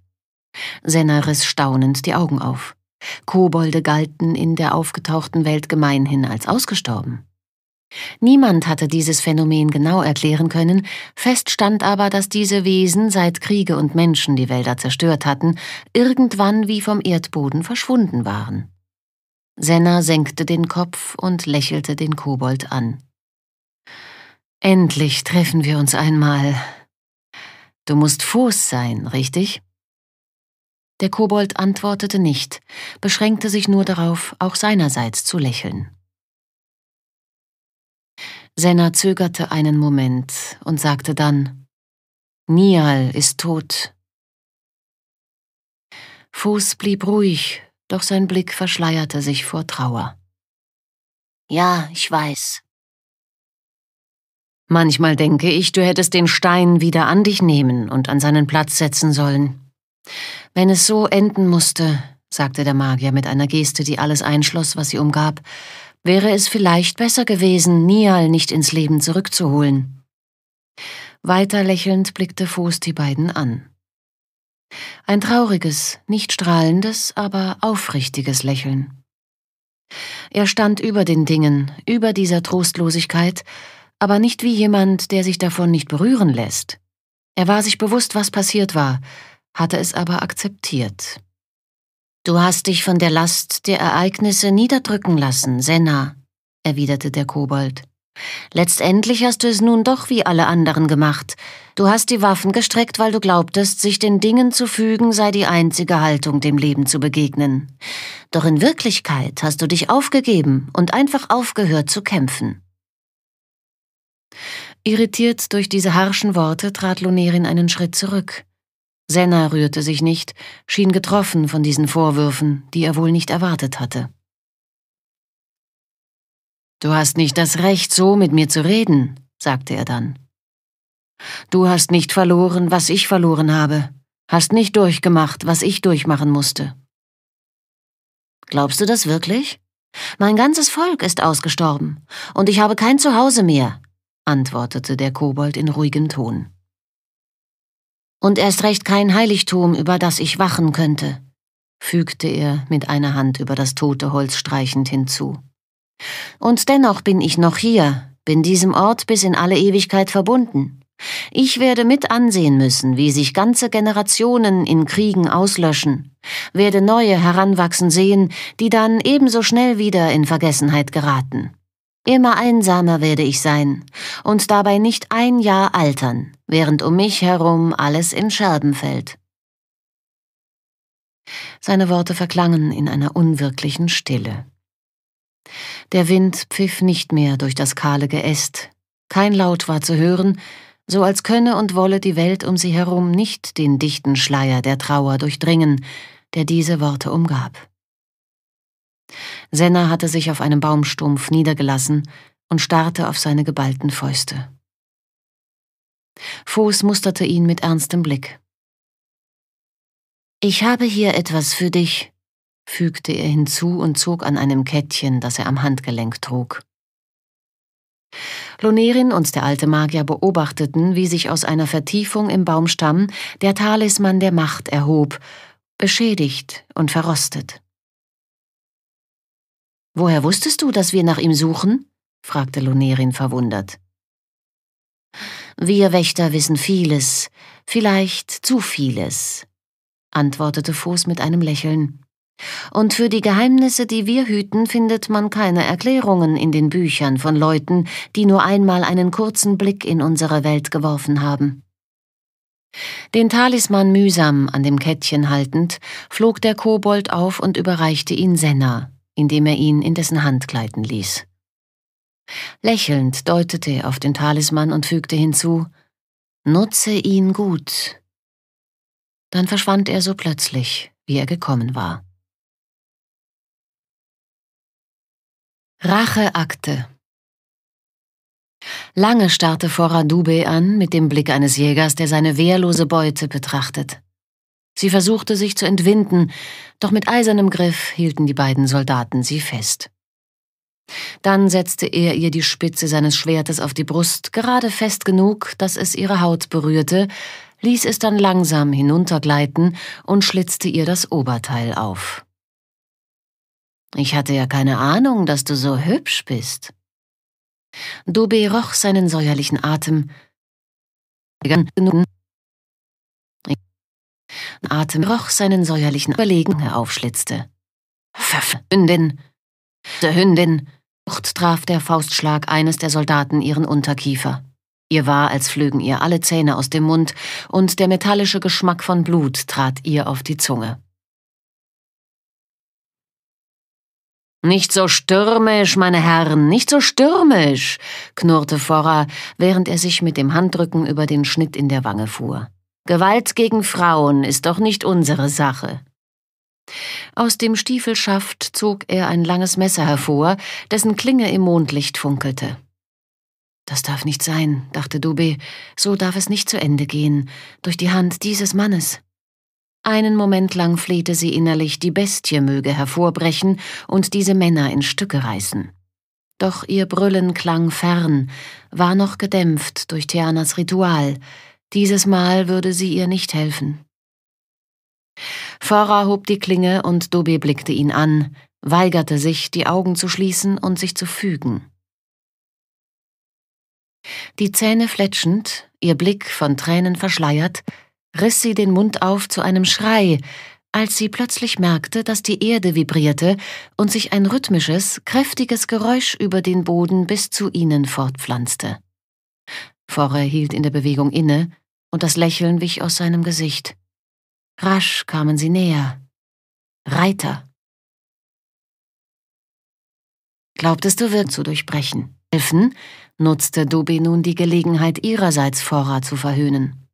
Senna riss staunend die Augen auf. Kobolde galten in der aufgetauchten Welt gemeinhin als ausgestorben. Niemand hatte dieses Phänomen genau erklären können, fest stand aber, dass diese Wesen, seit Kriege und Menschen die Wälder zerstört hatten, irgendwann wie vom Erdboden verschwunden waren. Senna senkte den Kopf und lächelte den Kobold an. Endlich treffen wir uns einmal. Du musst Fuß sein, richtig? Der Kobold antwortete nicht, beschränkte sich nur darauf, auch seinerseits zu lächeln. Senna zögerte einen Moment und sagte dann, Nial ist tot. Fuß blieb ruhig, doch sein Blick verschleierte sich vor Trauer. Ja, ich weiß. Manchmal denke ich, du hättest den Stein wieder an dich nehmen und an seinen Platz setzen sollen. Wenn es so enden musste, sagte der Magier mit einer Geste, die alles einschloss, was sie umgab, wäre es vielleicht besser gewesen, Nial nicht ins Leben zurückzuholen. Weiter lächelnd blickte Fuß die beiden an. Ein trauriges, nicht strahlendes, aber aufrichtiges Lächeln. Er stand über den Dingen, über dieser Trostlosigkeit, aber nicht wie jemand, der sich davon nicht berühren lässt. Er war sich bewusst, was passiert war, hatte es aber akzeptiert. Du hast dich von der Last der Ereignisse niederdrücken lassen, Senna, erwiderte der Kobold. Letztendlich hast du es nun doch wie alle anderen gemacht. Du hast die Waffen gestreckt, weil du glaubtest, sich den Dingen zu fügen sei die einzige Haltung, dem Leben zu begegnen. Doch in Wirklichkeit hast du dich aufgegeben und einfach aufgehört zu kämpfen. Irritiert durch diese harschen Worte trat Lunerin einen Schritt zurück. Senna rührte sich nicht, schien getroffen von diesen Vorwürfen, die er wohl nicht erwartet hatte. Du hast nicht das Recht, so mit mir zu reden, sagte er dann. Du hast nicht verloren, was ich verloren habe, hast nicht durchgemacht, was ich durchmachen musste. Glaubst du das wirklich? Mein ganzes Volk ist ausgestorben, und ich habe kein Zuhause mehr, antwortete der Kobold in ruhigem Ton und erst recht kein Heiligtum, über das ich wachen könnte, fügte er mit einer Hand über das tote Holz streichend hinzu. Und dennoch bin ich noch hier, bin diesem Ort bis in alle Ewigkeit verbunden. Ich werde mit ansehen müssen, wie sich ganze Generationen in Kriegen auslöschen, werde neue heranwachsen sehen, die dann ebenso schnell wieder in Vergessenheit geraten. Immer einsamer werde ich sein und dabei nicht ein Jahr altern, während um mich herum alles in Scherben fällt. Seine Worte verklangen in einer unwirklichen Stille. Der Wind pfiff nicht mehr durch das kahle Geäst, kein Laut war zu hören, so als könne und wolle die Welt um sie herum nicht den dichten Schleier der Trauer durchdringen, der diese Worte umgab. Senna hatte sich auf einem Baumstumpf niedergelassen und starrte auf seine geballten Fäuste. Fuß musterte ihn mit ernstem Blick. Ich habe hier etwas für dich, fügte er hinzu und zog an einem Kettchen, das er am Handgelenk trug. Lonerin und der alte Magier beobachteten, wie sich aus einer Vertiefung im Baumstamm der Talisman der Macht erhob, beschädigt und verrostet. Woher wusstest du, dass wir nach ihm suchen? fragte Lunerin verwundert. Wir Wächter wissen vieles, vielleicht zu vieles, antwortete Fuß mit einem Lächeln. Und für die Geheimnisse, die wir hüten, findet man keine Erklärungen in den Büchern von Leuten, die nur einmal einen kurzen Blick in unsere Welt geworfen haben. Den Talisman mühsam an dem Kettchen haltend, flog der Kobold auf und überreichte ihn Senna, indem er ihn in dessen Hand gleiten ließ. Lächelnd deutete er auf den Talisman und fügte hinzu, Nutze ihn gut. Dann verschwand er so plötzlich, wie er gekommen war. Racheakte Lange starrte Foradube an mit dem Blick eines Jägers, der seine wehrlose Beute betrachtet. Sie versuchte sich zu entwinden, doch mit eisernem Griff hielten die beiden Soldaten sie fest. Dann setzte er ihr die Spitze seines Schwertes auf die Brust, gerade fest genug, dass es ihre Haut berührte, ließ es dann langsam hinuntergleiten und schlitzte ihr das Oberteil auf. Ich hatte ja keine Ahnung, dass du so hübsch bist. Dobe roch seinen säuerlichen Atem. Atem roch seinen säuerlichen Überlegen aufschlitzte. Pfeff, Hündin! Der Hündin! Wucht traf der Faustschlag eines der Soldaten ihren Unterkiefer. Ihr war, als flögen ihr alle Zähne aus dem Mund, und der metallische Geschmack von Blut trat ihr auf die Zunge. Nicht so stürmisch, meine Herren, nicht so stürmisch, knurrte Forrer, während er sich mit dem Handrücken über den Schnitt in der Wange fuhr. Gewalt gegen Frauen ist doch nicht unsere Sache. Aus dem Stiefelschaft zog er ein langes Messer hervor, dessen Klinge im Mondlicht funkelte. Das darf nicht sein, dachte Dubé, so darf es nicht zu Ende gehen, durch die Hand dieses Mannes. Einen Moment lang flehte sie innerlich, die Bestie möge hervorbrechen und diese Männer in Stücke reißen. Doch ihr Brüllen klang fern, war noch gedämpft durch Theanas Ritual, dieses Mal würde sie ihr nicht helfen. Fora hob die Klinge und Dobe blickte ihn an, weigerte sich, die Augen zu schließen und sich zu fügen. Die Zähne fletschend, ihr Blick von Tränen verschleiert, riss sie den Mund auf zu einem Schrei, als sie plötzlich merkte, dass die Erde vibrierte und sich ein rhythmisches, kräftiges Geräusch über den Boden bis zu ihnen fortpflanzte. Forre hielt in der Bewegung inne, und das Lächeln wich aus seinem Gesicht. Rasch kamen sie näher. Reiter. Glaubtest du wirklich zu durchbrechen? Helfen, nutzte Dobe nun die Gelegenheit, ihrerseits Vorrat zu verhöhnen.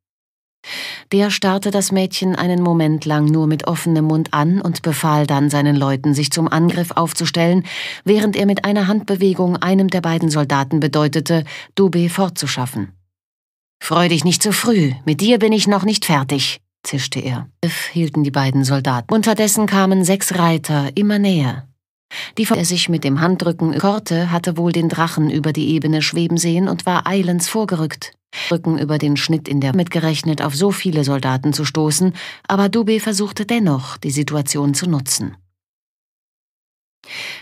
Der starrte das Mädchen einen Moment lang nur mit offenem Mund an und befahl dann seinen Leuten, sich zum Angriff aufzustellen, während er mit einer Handbewegung einem der beiden Soldaten bedeutete, Dube fortzuschaffen. Freu dich nicht zu früh, mit dir bin ich noch nicht fertig, zischte er. Griff hielten die beiden Soldaten. Unterdessen kamen sechs Reiter immer näher. Die, der sich mit dem Handrücken korte, hatte wohl den Drachen über die Ebene schweben sehen und war eilends vorgerückt. Rücken über den Schnitt in der mitgerechnet auf so viele Soldaten zu stoßen, aber Dubé versuchte dennoch, die Situation zu nutzen.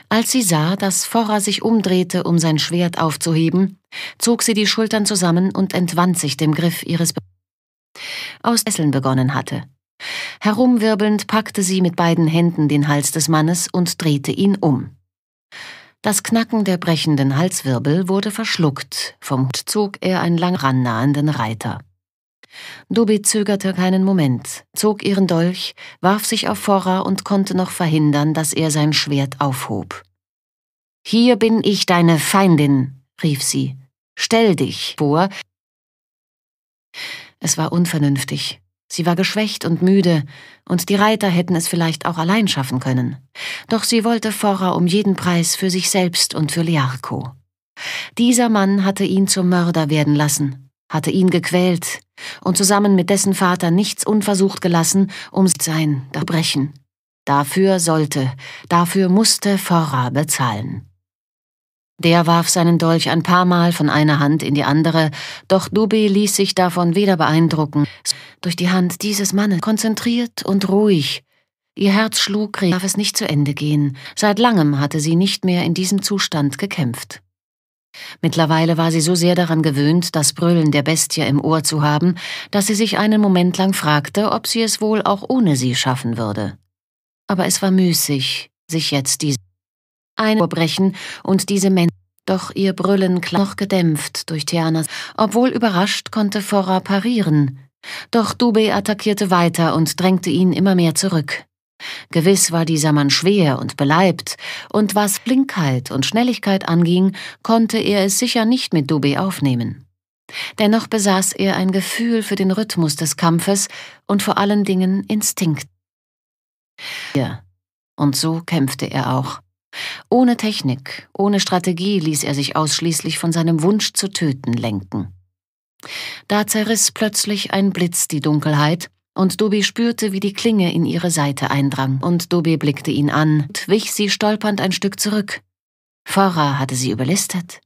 Als sie sah, dass Forra sich umdrehte, um sein Schwert aufzuheben, zog sie die Schultern zusammen und entwand sich dem Griff ihres Be aus Esseln begonnen hatte. Herumwirbelnd packte sie mit beiden Händen den Hals des Mannes und drehte ihn um. Das Knacken der brechenden Halswirbel wurde verschluckt, vom Hut zog er einen lang rannahenden Reiter. Dubi zögerte keinen Moment, zog ihren Dolch, warf sich auf Forra und konnte noch verhindern, dass er sein Schwert aufhob. Hier bin ich deine Feindin, rief sie. Stell dich vor. Es war unvernünftig. Sie war geschwächt und müde, und die Reiter hätten es vielleicht auch allein schaffen können. Doch sie wollte Forra um jeden Preis für sich selbst und für Liarco. Dieser Mann hatte ihn zum Mörder werden lassen, hatte ihn gequält und zusammen mit dessen Vater nichts unversucht gelassen, um sein Verbrechen. Dafür sollte, dafür musste Forra bezahlen. Der warf seinen Dolch ein paar Mal von einer Hand in die andere, doch Dubi ließ sich davon weder beeindrucken. Durch die Hand dieses Mannes, konzentriert und ruhig. Ihr Herz schlug, darf es nicht zu Ende gehen. Seit langem hatte sie nicht mehr in diesem Zustand gekämpft. Mittlerweile war sie so sehr daran gewöhnt, das Brüllen der Bestie im Ohr zu haben, dass sie sich einen Moment lang fragte, ob sie es wohl auch ohne sie schaffen würde. Aber es war müßig, sich jetzt diese einbrechen und diese Menschen. Doch ihr Brüllen klang noch gedämpft durch Tianas, obwohl überrascht konnte Forra parieren. Doch Dubey attackierte weiter und drängte ihn immer mehr zurück. Gewiss war dieser Mann schwer und beleibt, und was Blinkheit und Schnelligkeit anging, konnte er es sicher nicht mit Dubé aufnehmen. Dennoch besaß er ein Gefühl für den Rhythmus des Kampfes und vor allen Dingen Instinkt. Und so kämpfte er auch. Ohne Technik, ohne Strategie ließ er sich ausschließlich von seinem Wunsch zu töten lenken. Da zerriss plötzlich ein Blitz die Dunkelheit, und Dobi spürte, wie die Klinge in ihre Seite eindrang, und Dobi blickte ihn an und wich sie stolpernd ein Stück zurück. Farah hatte sie überlistet.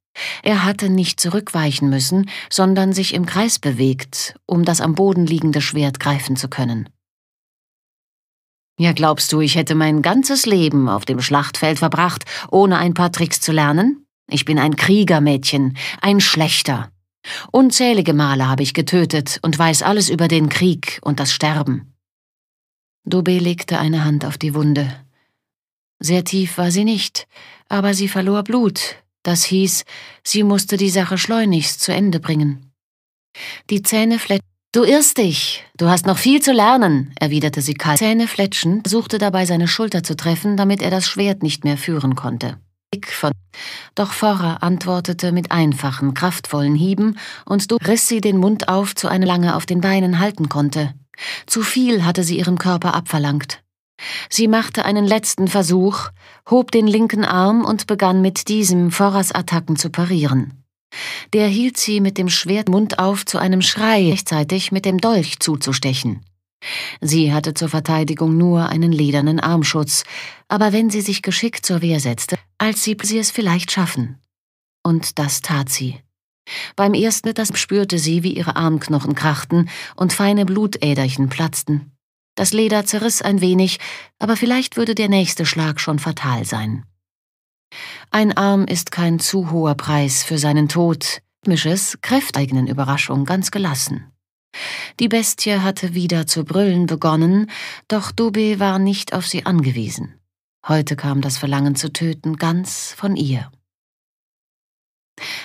Er hatte nicht zurückweichen müssen, sondern sich im Kreis bewegt, um das am Boden liegende Schwert greifen zu können. Ja, glaubst du, ich hätte mein ganzes Leben auf dem Schlachtfeld verbracht, ohne ein paar Tricks zu lernen? Ich bin ein Kriegermädchen, ein Schlechter. Unzählige Male habe ich getötet und weiß alles über den Krieg und das Sterben. Dubé legte eine Hand auf die Wunde. Sehr tief war sie nicht, aber sie verlor Blut. Das hieß, sie musste die Sache schleunigst zu Ende bringen. Die Zähne fletschen. Du irrst dich, du hast noch viel zu lernen, erwiderte sie kalt. Zähne fletschend, suchte dabei seine Schulter zu treffen, damit er das Schwert nicht mehr führen konnte von. Doch Forra antwortete mit einfachen, kraftvollen Hieben, und so riss sie den Mund auf, zu einer lange auf den Beinen halten konnte. Zu viel hatte sie ihrem Körper abverlangt. Sie machte einen letzten Versuch, hob den linken Arm und begann mit diesem Forras Attacken zu parieren. Der hielt sie mit dem Schwert Mund auf zu einem Schrei, rechtzeitig mit dem Dolch zuzustechen. Sie hatte zur Verteidigung nur einen ledernen Armschutz, aber wenn sie sich geschickt zur Wehr setzte, als sie es vielleicht schaffen. Und das tat sie. Beim ersten Etwas spürte sie, wie ihre Armknochen krachten und feine Blutäderchen platzten. Das Leder zerriss ein wenig, aber vielleicht würde der nächste Schlag schon fatal sein. Ein Arm ist kein zu hoher Preis für seinen Tod, Misches kräfteigenen Überraschung ganz gelassen. Die Bestie hatte wieder zu brüllen begonnen, doch Dube war nicht auf sie angewiesen. Heute kam das Verlangen zu töten ganz von ihr.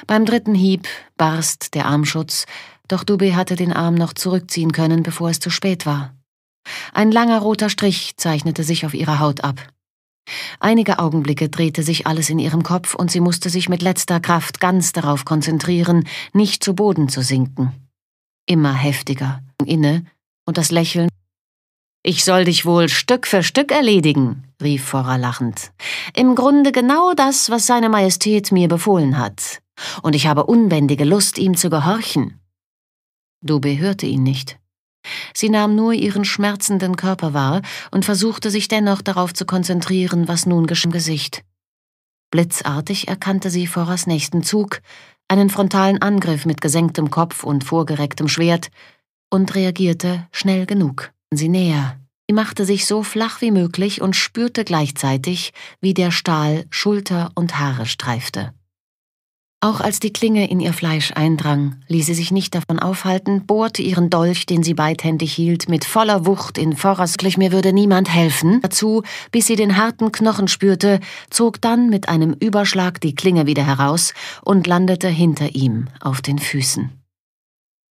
Beim dritten Hieb barst der Armschutz, doch Dube hatte den Arm noch zurückziehen können, bevor es zu spät war. Ein langer roter Strich zeichnete sich auf ihrer Haut ab. Einige Augenblicke drehte sich alles in ihrem Kopf und sie musste sich mit letzter Kraft ganz darauf konzentrieren, nicht zu Boden zu sinken immer heftiger inne und das Lächeln. Ich soll dich wohl Stück für Stück erledigen, rief Forrer lachend. Im Grunde genau das, was seine Majestät mir befohlen hat. Und ich habe unbändige Lust, ihm zu gehorchen. Dube hörte ihn nicht. Sie nahm nur ihren schmerzenden Körper wahr und versuchte sich dennoch darauf zu konzentrieren, was nun geschah im Gesicht. Blitzartig erkannte sie Forras nächsten Zug, einen frontalen Angriff mit gesenktem Kopf und vorgerecktem Schwert und reagierte schnell genug. Sie näher. Sie machte sich so flach wie möglich und spürte gleichzeitig, wie der Stahl Schulter und Haare streifte. Auch als die Klinge in ihr Fleisch eindrang, ließ sie sich nicht davon aufhalten, bohrte ihren Dolch, den sie beidhändig hielt, mit voller Wucht in Vorrasklich mir würde niemand helfen, dazu, bis sie den harten Knochen spürte, zog dann mit einem Überschlag die Klinge wieder heraus und landete hinter ihm auf den Füßen.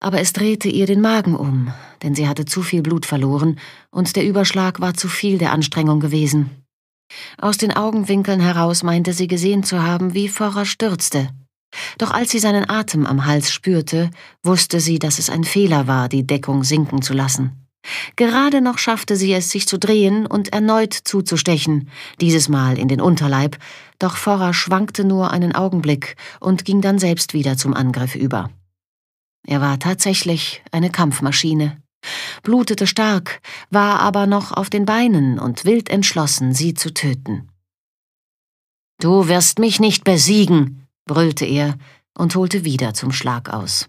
Aber es drehte ihr den Magen um, denn sie hatte zu viel Blut verloren, und der Überschlag war zu viel der Anstrengung gewesen. Aus den Augenwinkeln heraus meinte sie gesehen zu haben, wie Forrer stürzte, doch als sie seinen Atem am Hals spürte, wusste sie, dass es ein Fehler war, die Deckung sinken zu lassen. Gerade noch schaffte sie es, sich zu drehen und erneut zuzustechen, dieses Mal in den Unterleib, doch Forrer schwankte nur einen Augenblick und ging dann selbst wieder zum Angriff über. Er war tatsächlich eine Kampfmaschine, blutete stark, war aber noch auf den Beinen und wild entschlossen, sie zu töten. Du wirst mich nicht besiegen, brüllte er und holte wieder zum Schlag aus.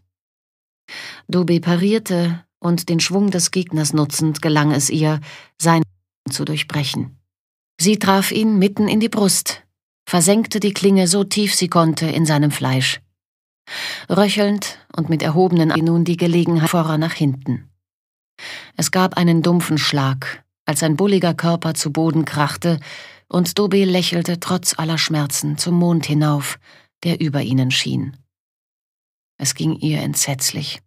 Dube parierte und den Schwung des Gegners nutzend gelang es ihr, sein zu durchbrechen. Sie traf ihn mitten in die Brust, versenkte die Klinge so tief sie konnte in seinem Fleisch. Röchelnd und mit erhobenen Armen nun die Gelegenheit vorer nach hinten. Es gab einen dumpfen Schlag, als sein bulliger Körper zu Boden krachte, und Dobe lächelte trotz aller Schmerzen zum Mond hinauf der über ihnen schien. Es ging ihr entsetzlich.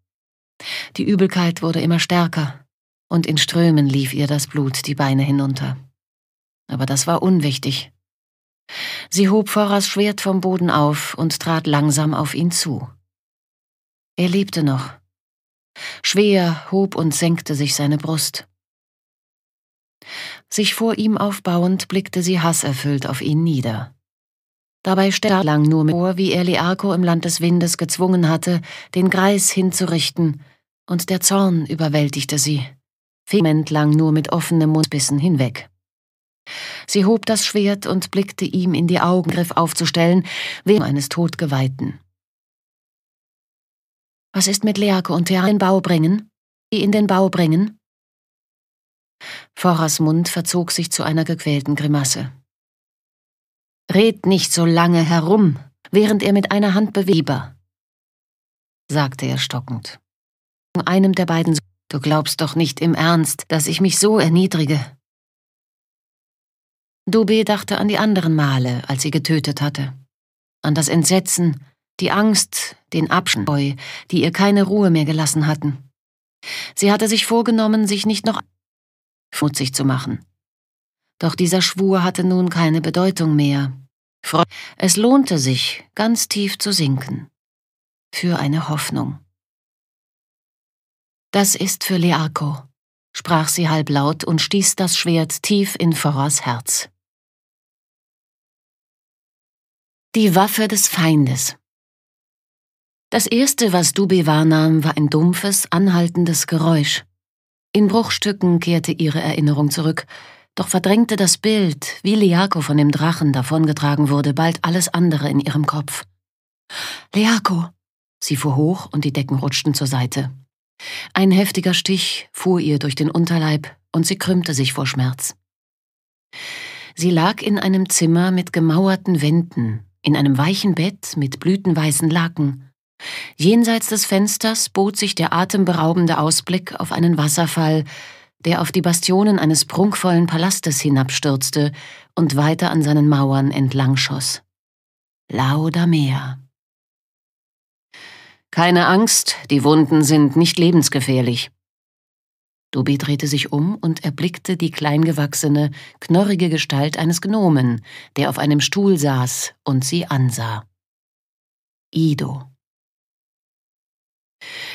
Die Übelkeit wurde immer stärker, und in Strömen lief ihr das Blut die Beine hinunter. Aber das war unwichtig. Sie hob Vorras Schwert vom Boden auf und trat langsam auf ihn zu. Er lebte noch. Schwer hob und senkte sich seine Brust. Sich vor ihm aufbauend blickte sie hasserfüllt auf ihn nieder. Dabei stellte Lang nur mit vor, wie er Learco im Land des Windes gezwungen hatte, den Greis hinzurichten, und der Zorn überwältigte sie. Fement lang nur mit offenem Mundbissen hinweg. Sie hob das Schwert und blickte ihm in die Augen, Griff aufzustellen, wem eines Todgeweihten. Was ist mit Leake und Thea in Bau bringen? Die in den Bau bringen? Forras Mund verzog sich zu einer gequälten Grimasse. Red nicht so lange herum, während er mit einer Hand beweber, sagte er stockend. Einem der beiden Du glaubst doch nicht im Ernst, dass ich mich so erniedrige. Dube dachte an die anderen Male, als sie getötet hatte. An das Entsetzen, die Angst, den Abscheu, die ihr keine Ruhe mehr gelassen hatten. Sie hatte sich vorgenommen, sich nicht noch schmutzig zu machen. Doch dieser Schwur hatte nun keine Bedeutung mehr. Es lohnte sich, ganz tief zu sinken. Für eine Hoffnung. Das ist für Learco, sprach sie halblaut und stieß das Schwert tief in Foras Herz. Die Waffe des Feindes. Das erste, was Dube wahrnahm, war ein dumpfes, anhaltendes Geräusch. In Bruchstücken kehrte ihre Erinnerung zurück, doch verdrängte das Bild, wie Leako von dem Drachen davongetragen wurde, bald alles andere in ihrem Kopf. Leako! Sie fuhr hoch und die Decken rutschten zur Seite. Ein heftiger Stich fuhr ihr durch den Unterleib und sie krümmte sich vor Schmerz. Sie lag in einem Zimmer mit gemauerten Wänden, in einem weichen Bett mit blütenweißen Laken. Jenseits des Fensters bot sich der atemberaubende Ausblick auf einen Wasserfall, der auf die Bastionen eines prunkvollen Palastes hinabstürzte und weiter an seinen Mauern entlangschoss. schoss. Laodamea. Keine Angst, die Wunden sind nicht lebensgefährlich. Dobi drehte sich um und erblickte die kleingewachsene, knorrige Gestalt eines Gnomen, der auf einem Stuhl saß und sie ansah. Ido.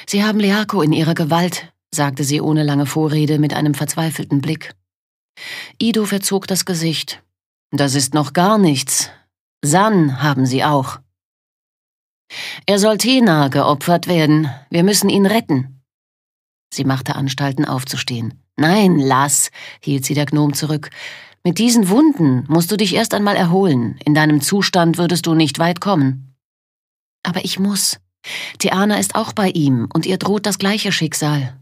Sie haben Leako in ihrer Gewalt, sagte sie ohne lange Vorrede mit einem verzweifelten Blick. Ido verzog das Gesicht. Das ist noch gar nichts. San haben sie auch. Er soll Tena geopfert werden. Wir müssen ihn retten. Sie machte Anstalten aufzustehen. Nein, lass, hielt sie der Gnom zurück. Mit diesen Wunden musst du dich erst einmal erholen. In deinem Zustand würdest du nicht weit kommen. Aber ich muss. Theana ist auch bei ihm und ihr droht das gleiche Schicksal.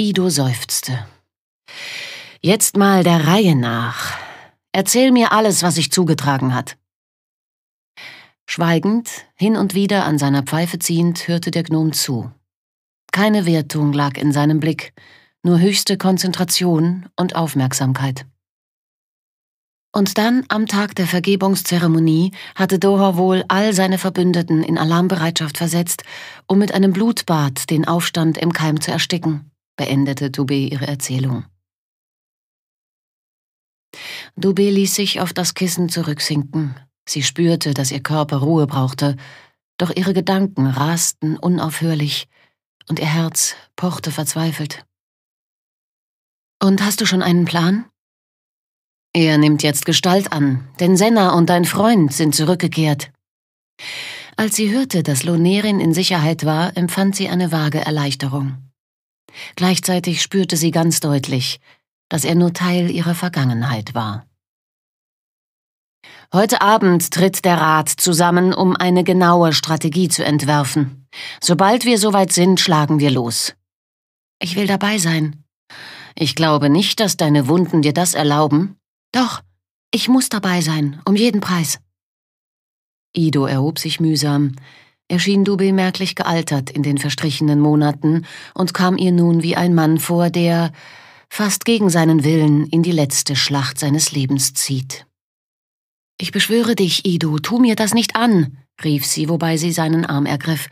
Ido seufzte. Jetzt mal der Reihe nach. Erzähl mir alles, was sich zugetragen hat. Schweigend, hin und wieder an seiner Pfeife ziehend, hörte der Gnom zu. Keine Wertung lag in seinem Blick, nur höchste Konzentration und Aufmerksamkeit. Und dann, am Tag der Vergebungszeremonie, hatte Doha wohl all seine Verbündeten in Alarmbereitschaft versetzt, um mit einem Blutbad den Aufstand im Keim zu ersticken beendete Dubé ihre Erzählung. Dubé ließ sich auf das Kissen zurücksinken. Sie spürte, dass ihr Körper Ruhe brauchte, doch ihre Gedanken rasten unaufhörlich und ihr Herz pochte verzweifelt. Und hast du schon einen Plan? Er nimmt jetzt Gestalt an, denn Senna und dein Freund sind zurückgekehrt. Als sie hörte, dass Lonerin in Sicherheit war, empfand sie eine vage Erleichterung. Gleichzeitig spürte sie ganz deutlich, dass er nur Teil ihrer Vergangenheit war. Heute Abend tritt der Rat zusammen, um eine genaue Strategie zu entwerfen. Sobald wir soweit sind, schlagen wir los. Ich will dabei sein. Ich glaube nicht, dass deine Wunden dir das erlauben. Doch, ich muss dabei sein, um jeden Preis. Ido erhob sich mühsam, erschien du merklich gealtert in den verstrichenen Monaten und kam ihr nun wie ein Mann vor, der, fast gegen seinen Willen, in die letzte Schlacht seines Lebens zieht. Ich beschwöre dich, Ido, tu mir das nicht an, rief sie, wobei sie seinen Arm ergriff.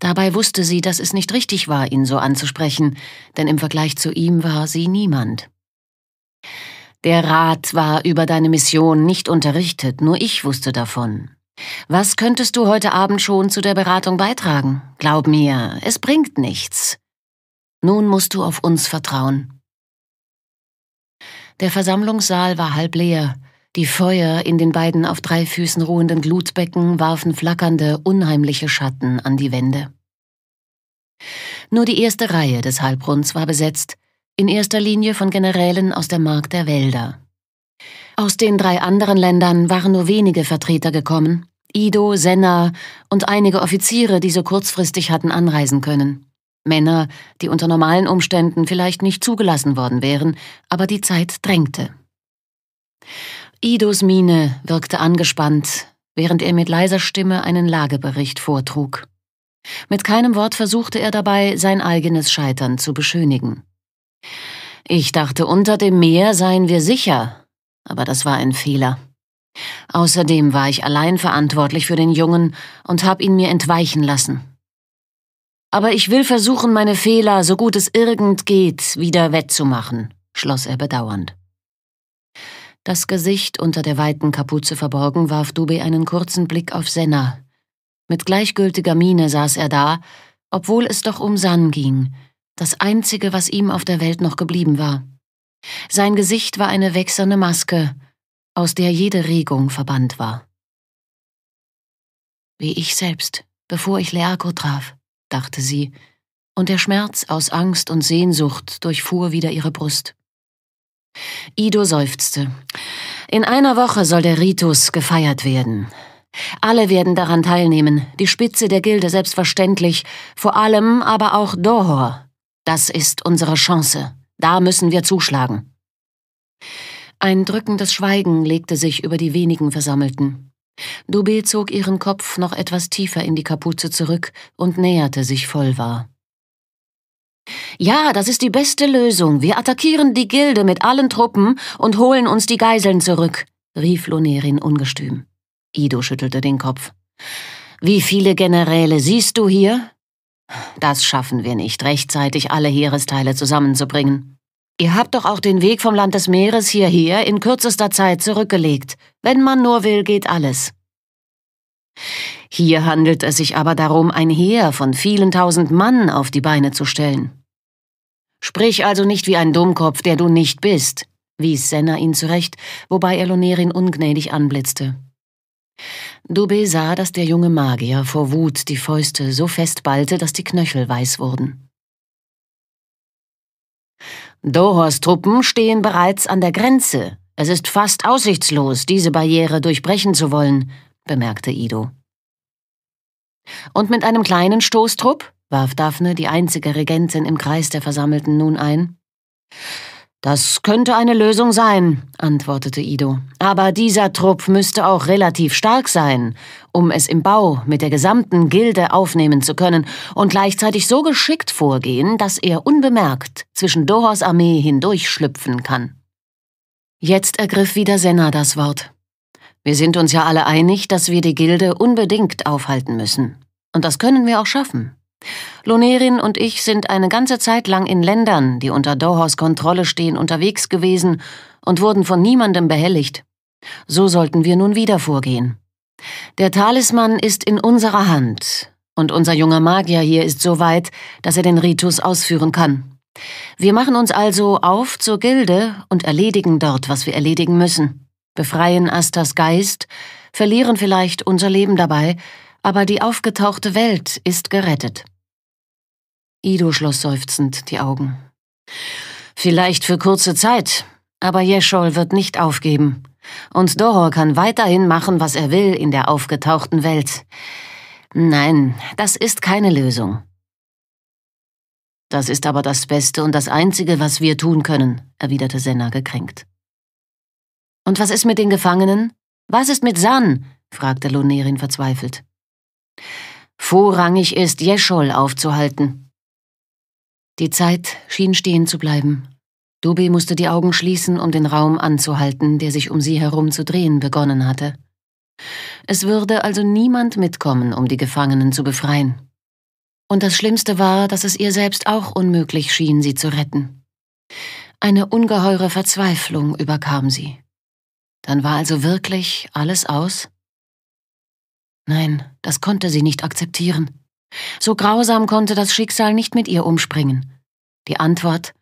Dabei wusste sie, dass es nicht richtig war, ihn so anzusprechen, denn im Vergleich zu ihm war sie niemand. Der Rat war über deine Mission nicht unterrichtet, nur ich wusste davon. Was könntest du heute Abend schon zu der Beratung beitragen? Glaub mir, es bringt nichts. Nun musst du auf uns vertrauen. Der Versammlungssaal war halb leer. Die Feuer in den beiden auf drei Füßen ruhenden Glutbecken warfen flackernde, unheimliche Schatten an die Wände. Nur die erste Reihe des Halbrunds war besetzt, in erster Linie von Generälen aus der Mark der Wälder. Aus den drei anderen Ländern waren nur wenige Vertreter gekommen, Ido, Senna und einige Offiziere, die so kurzfristig hatten anreisen können. Männer, die unter normalen Umständen vielleicht nicht zugelassen worden wären, aber die Zeit drängte. Idos Miene wirkte angespannt, während er mit leiser Stimme einen Lagebericht vortrug. Mit keinem Wort versuchte er dabei, sein eigenes Scheitern zu beschönigen. Ich dachte, unter dem Meer seien wir sicher, aber das war ein Fehler. Außerdem war ich allein verantwortlich für den Jungen und habe ihn mir entweichen lassen. Aber ich will versuchen, meine Fehler, so gut es irgend geht, wieder wettzumachen, schloss er bedauernd. Das Gesicht unter der weiten Kapuze verborgen, warf Dube einen kurzen Blick auf Senna. Mit gleichgültiger Miene saß er da, obwohl es doch um San ging, das einzige, was ihm auf der Welt noch geblieben war. Sein Gesicht war eine wächserne Maske, aus der jede Regung verbannt war. Wie ich selbst, bevor ich Learco traf, dachte sie, und der Schmerz aus Angst und Sehnsucht durchfuhr wieder ihre Brust. Ido seufzte. In einer Woche soll der Ritus gefeiert werden. Alle werden daran teilnehmen, die Spitze der Gilde selbstverständlich, vor allem aber auch Dohor. Das ist unsere Chance. Da müssen wir zuschlagen. Ein drückendes Schweigen legte sich über die wenigen Versammelten. Dubé zog ihren Kopf noch etwas tiefer in die Kapuze zurück und näherte sich voll war. Ja, das ist die beste Lösung. Wir attackieren die Gilde mit allen Truppen und holen uns die Geiseln zurück, rief Lonerin ungestüm. Ido schüttelte den Kopf. Wie viele Generäle siehst du hier? Das schaffen wir nicht, rechtzeitig alle Heeresteile zusammenzubringen. Ihr habt doch auch den Weg vom Land des Meeres hierher in kürzester Zeit zurückgelegt. Wenn man nur will, geht alles. Hier handelt es sich aber darum, ein Heer von vielen tausend Mann auf die Beine zu stellen. Sprich also nicht wie ein Dummkopf, der du nicht bist, wies Senna ihn zurecht, wobei er Lonerin ungnädig anblitzte. Dubé sah, dass der junge Magier vor Wut die Fäuste so fest ballte, dass die Knöchel weiß wurden. Dohors Truppen stehen bereits an der Grenze. Es ist fast aussichtslos, diese Barriere durchbrechen zu wollen, bemerkte Ido. Und mit einem kleinen Stoßtrupp? warf Daphne, die einzige Regentin im Kreis der Versammelten, nun ein. Das könnte eine Lösung sein, antwortete Ido. Aber dieser Trupp müsste auch relativ stark sein, um es im Bau mit der gesamten Gilde aufnehmen zu können und gleichzeitig so geschickt vorgehen, dass er unbemerkt zwischen Dohors Armee hindurchschlüpfen kann. Jetzt ergriff wieder Senna das Wort. Wir sind uns ja alle einig, dass wir die Gilde unbedingt aufhalten müssen. Und das können wir auch schaffen. Lonerin und ich sind eine ganze Zeit lang in Ländern, die unter Dohaus Kontrolle stehen, unterwegs gewesen und wurden von niemandem behelligt. So sollten wir nun wieder vorgehen. Der Talisman ist in unserer Hand, und unser junger Magier hier ist so weit, dass er den Ritus ausführen kann. Wir machen uns also auf zur Gilde und erledigen dort, was wir erledigen müssen. Befreien Astas Geist, verlieren vielleicht unser Leben dabei, aber die aufgetauchte Welt ist gerettet. Ido schloss seufzend die Augen. Vielleicht für kurze Zeit, aber Jeschol wird nicht aufgeben. Und Dohor kann weiterhin machen, was er will in der aufgetauchten Welt. Nein, das ist keine Lösung. Das ist aber das Beste und das Einzige, was wir tun können, erwiderte Senna gekränkt. Und was ist mit den Gefangenen? Was ist mit San? fragte Lonerin verzweifelt. Vorrangig ist, Jeschol aufzuhalten. Die Zeit schien stehen zu bleiben. Dubi musste die Augen schließen, um den Raum anzuhalten, der sich um sie herum zu drehen begonnen hatte. Es würde also niemand mitkommen, um die Gefangenen zu befreien. Und das Schlimmste war, dass es ihr selbst auch unmöglich schien, sie zu retten. Eine ungeheure Verzweiflung überkam sie. Dann war also wirklich alles aus? Nein, das konnte sie nicht akzeptieren. So grausam konnte das Schicksal nicht mit ihr umspringen. Die Antwort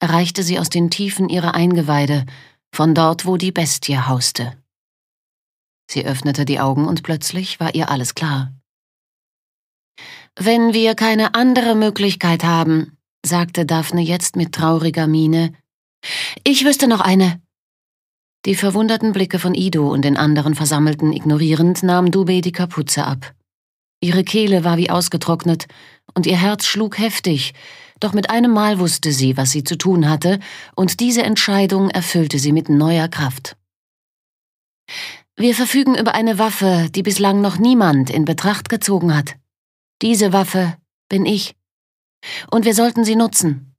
erreichte sie aus den Tiefen ihrer Eingeweide, von dort, wo die Bestie hauste. Sie öffnete die Augen und plötzlich war ihr alles klar. Wenn wir keine andere Möglichkeit haben, sagte Daphne jetzt mit trauriger Miene, ich wüsste noch eine. Die verwunderten Blicke von Ido und den anderen Versammelten ignorierend nahm Dube die Kapuze ab. Ihre Kehle war wie ausgetrocknet und ihr Herz schlug heftig, doch mit einem Mal wusste sie, was sie zu tun hatte, und diese Entscheidung erfüllte sie mit neuer Kraft. Wir verfügen über eine Waffe, die bislang noch niemand in Betracht gezogen hat. Diese Waffe bin ich. Und wir sollten sie nutzen,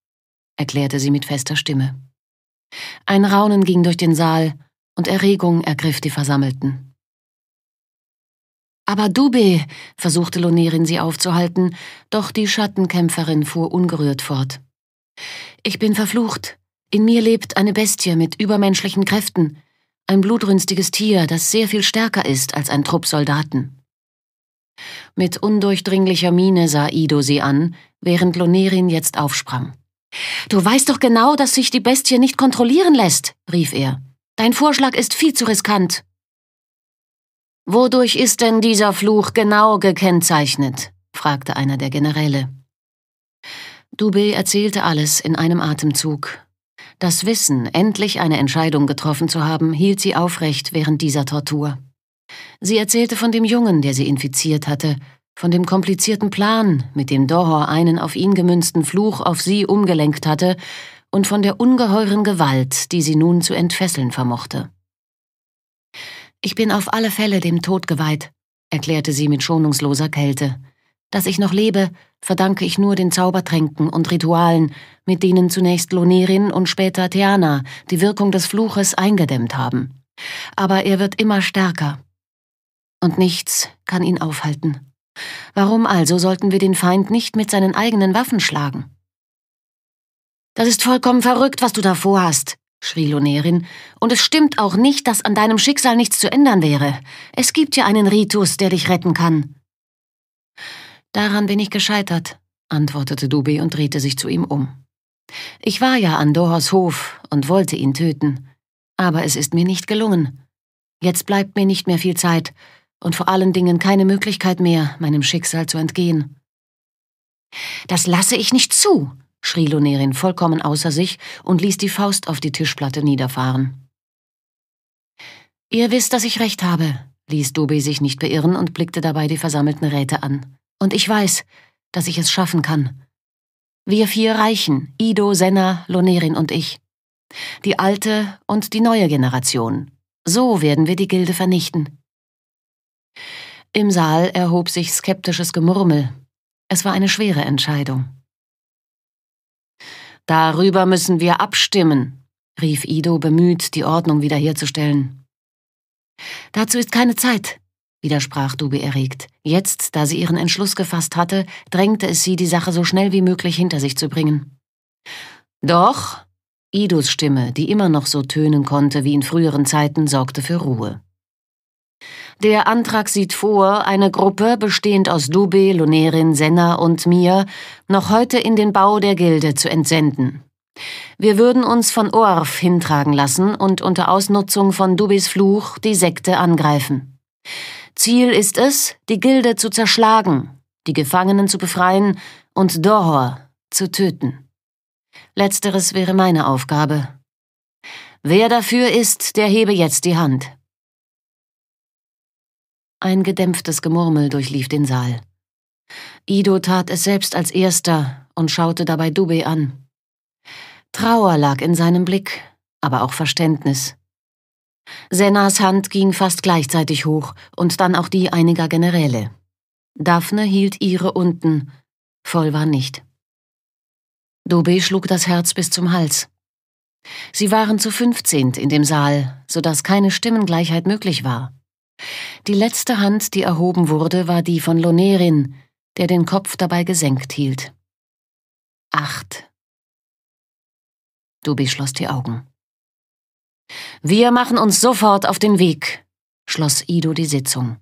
erklärte sie mit fester Stimme. Ein Raunen ging durch den Saal und Erregung ergriff die Versammelten. Aber Dube, versuchte Lonerin sie aufzuhalten, doch die Schattenkämpferin fuhr ungerührt fort. Ich bin verflucht. In mir lebt eine Bestie mit übermenschlichen Kräften, ein blutrünstiges Tier, das sehr viel stärker ist als ein Trupp Soldaten. Mit undurchdringlicher Miene sah Ido sie an, während Lonerin jetzt aufsprang. Du weißt doch genau, dass sich die Bestie nicht kontrollieren lässt, rief er. Dein Vorschlag ist viel zu riskant. Wodurch ist denn dieser Fluch genau gekennzeichnet? fragte einer der Generäle. Dubé erzählte alles in einem Atemzug. Das Wissen, endlich eine Entscheidung getroffen zu haben, hielt sie aufrecht während dieser Tortur. Sie erzählte von dem Jungen, der sie infiziert hatte, von dem komplizierten Plan, mit dem Dohor einen auf ihn gemünzten Fluch auf sie umgelenkt hatte, und von der ungeheuren Gewalt, die sie nun zu entfesseln vermochte. Ich bin auf alle Fälle dem Tod geweiht, erklärte sie mit schonungsloser Kälte. Dass ich noch lebe, verdanke ich nur den Zaubertränken und Ritualen, mit denen zunächst Lonerin und später Theana die Wirkung des Fluches eingedämmt haben. Aber er wird immer stärker. Und nichts kann ihn aufhalten. Warum also sollten wir den Feind nicht mit seinen eigenen Waffen schlagen? Das ist vollkommen verrückt, was du da vorhast, schrie Lunerin, und es stimmt auch nicht, dass an deinem Schicksal nichts zu ändern wäre. Es gibt ja einen Ritus, der dich retten kann. Daran bin ich gescheitert, antwortete Dube und drehte sich zu ihm um. Ich war ja an Dohors Hof und wollte ihn töten, aber es ist mir nicht gelungen. Jetzt bleibt mir nicht mehr viel Zeit, und vor allen Dingen keine Möglichkeit mehr, meinem Schicksal zu entgehen. Das lasse ich nicht zu, schrie Lunerin vollkommen außer sich und ließ die Faust auf die Tischplatte niederfahren. Ihr wisst, dass ich recht habe, ließ Dobe sich nicht beirren und blickte dabei die versammelten Räte an. Und ich weiß, dass ich es schaffen kann. Wir vier Reichen, Ido, Senna, Lonerin und ich. Die alte und die neue Generation. So werden wir die Gilde vernichten. Im Saal erhob sich skeptisches Gemurmel. Es war eine schwere Entscheidung. Darüber müssen wir abstimmen, rief Ido bemüht, die Ordnung wiederherzustellen. Dazu ist keine Zeit, widersprach Dubi erregt. Jetzt, da sie ihren Entschluss gefasst hatte, drängte es sie, die Sache so schnell wie möglich hinter sich zu bringen. Doch, Idos Stimme, die immer noch so tönen konnte wie in früheren Zeiten, sorgte für Ruhe. Der Antrag sieht vor, eine Gruppe, bestehend aus Dube, Lunerin, Senna und mir, noch heute in den Bau der Gilde zu entsenden. Wir würden uns von Orf hintragen lassen und unter Ausnutzung von Dubis Fluch die Sekte angreifen. Ziel ist es, die Gilde zu zerschlagen, die Gefangenen zu befreien und Dohor zu töten. Letzteres wäre meine Aufgabe. Wer dafür ist, der hebe jetzt die Hand. Ein gedämpftes Gemurmel durchlief den Saal. Ido tat es selbst als erster und schaute dabei Dube an. Trauer lag in seinem Blick, aber auch Verständnis. Senas Hand ging fast gleichzeitig hoch und dann auch die einiger Generäle. Daphne hielt ihre unten, voll war nicht. Dube schlug das Herz bis zum Hals. Sie waren zu fünfzehnt in dem Saal, so dass keine Stimmengleichheit möglich war. Die letzte Hand, die erhoben wurde, war die von Lonerin, der den Kopf dabei gesenkt hielt. Acht. Dubi schloss die Augen. Wir machen uns sofort auf den Weg, schloss Ido die Sitzung.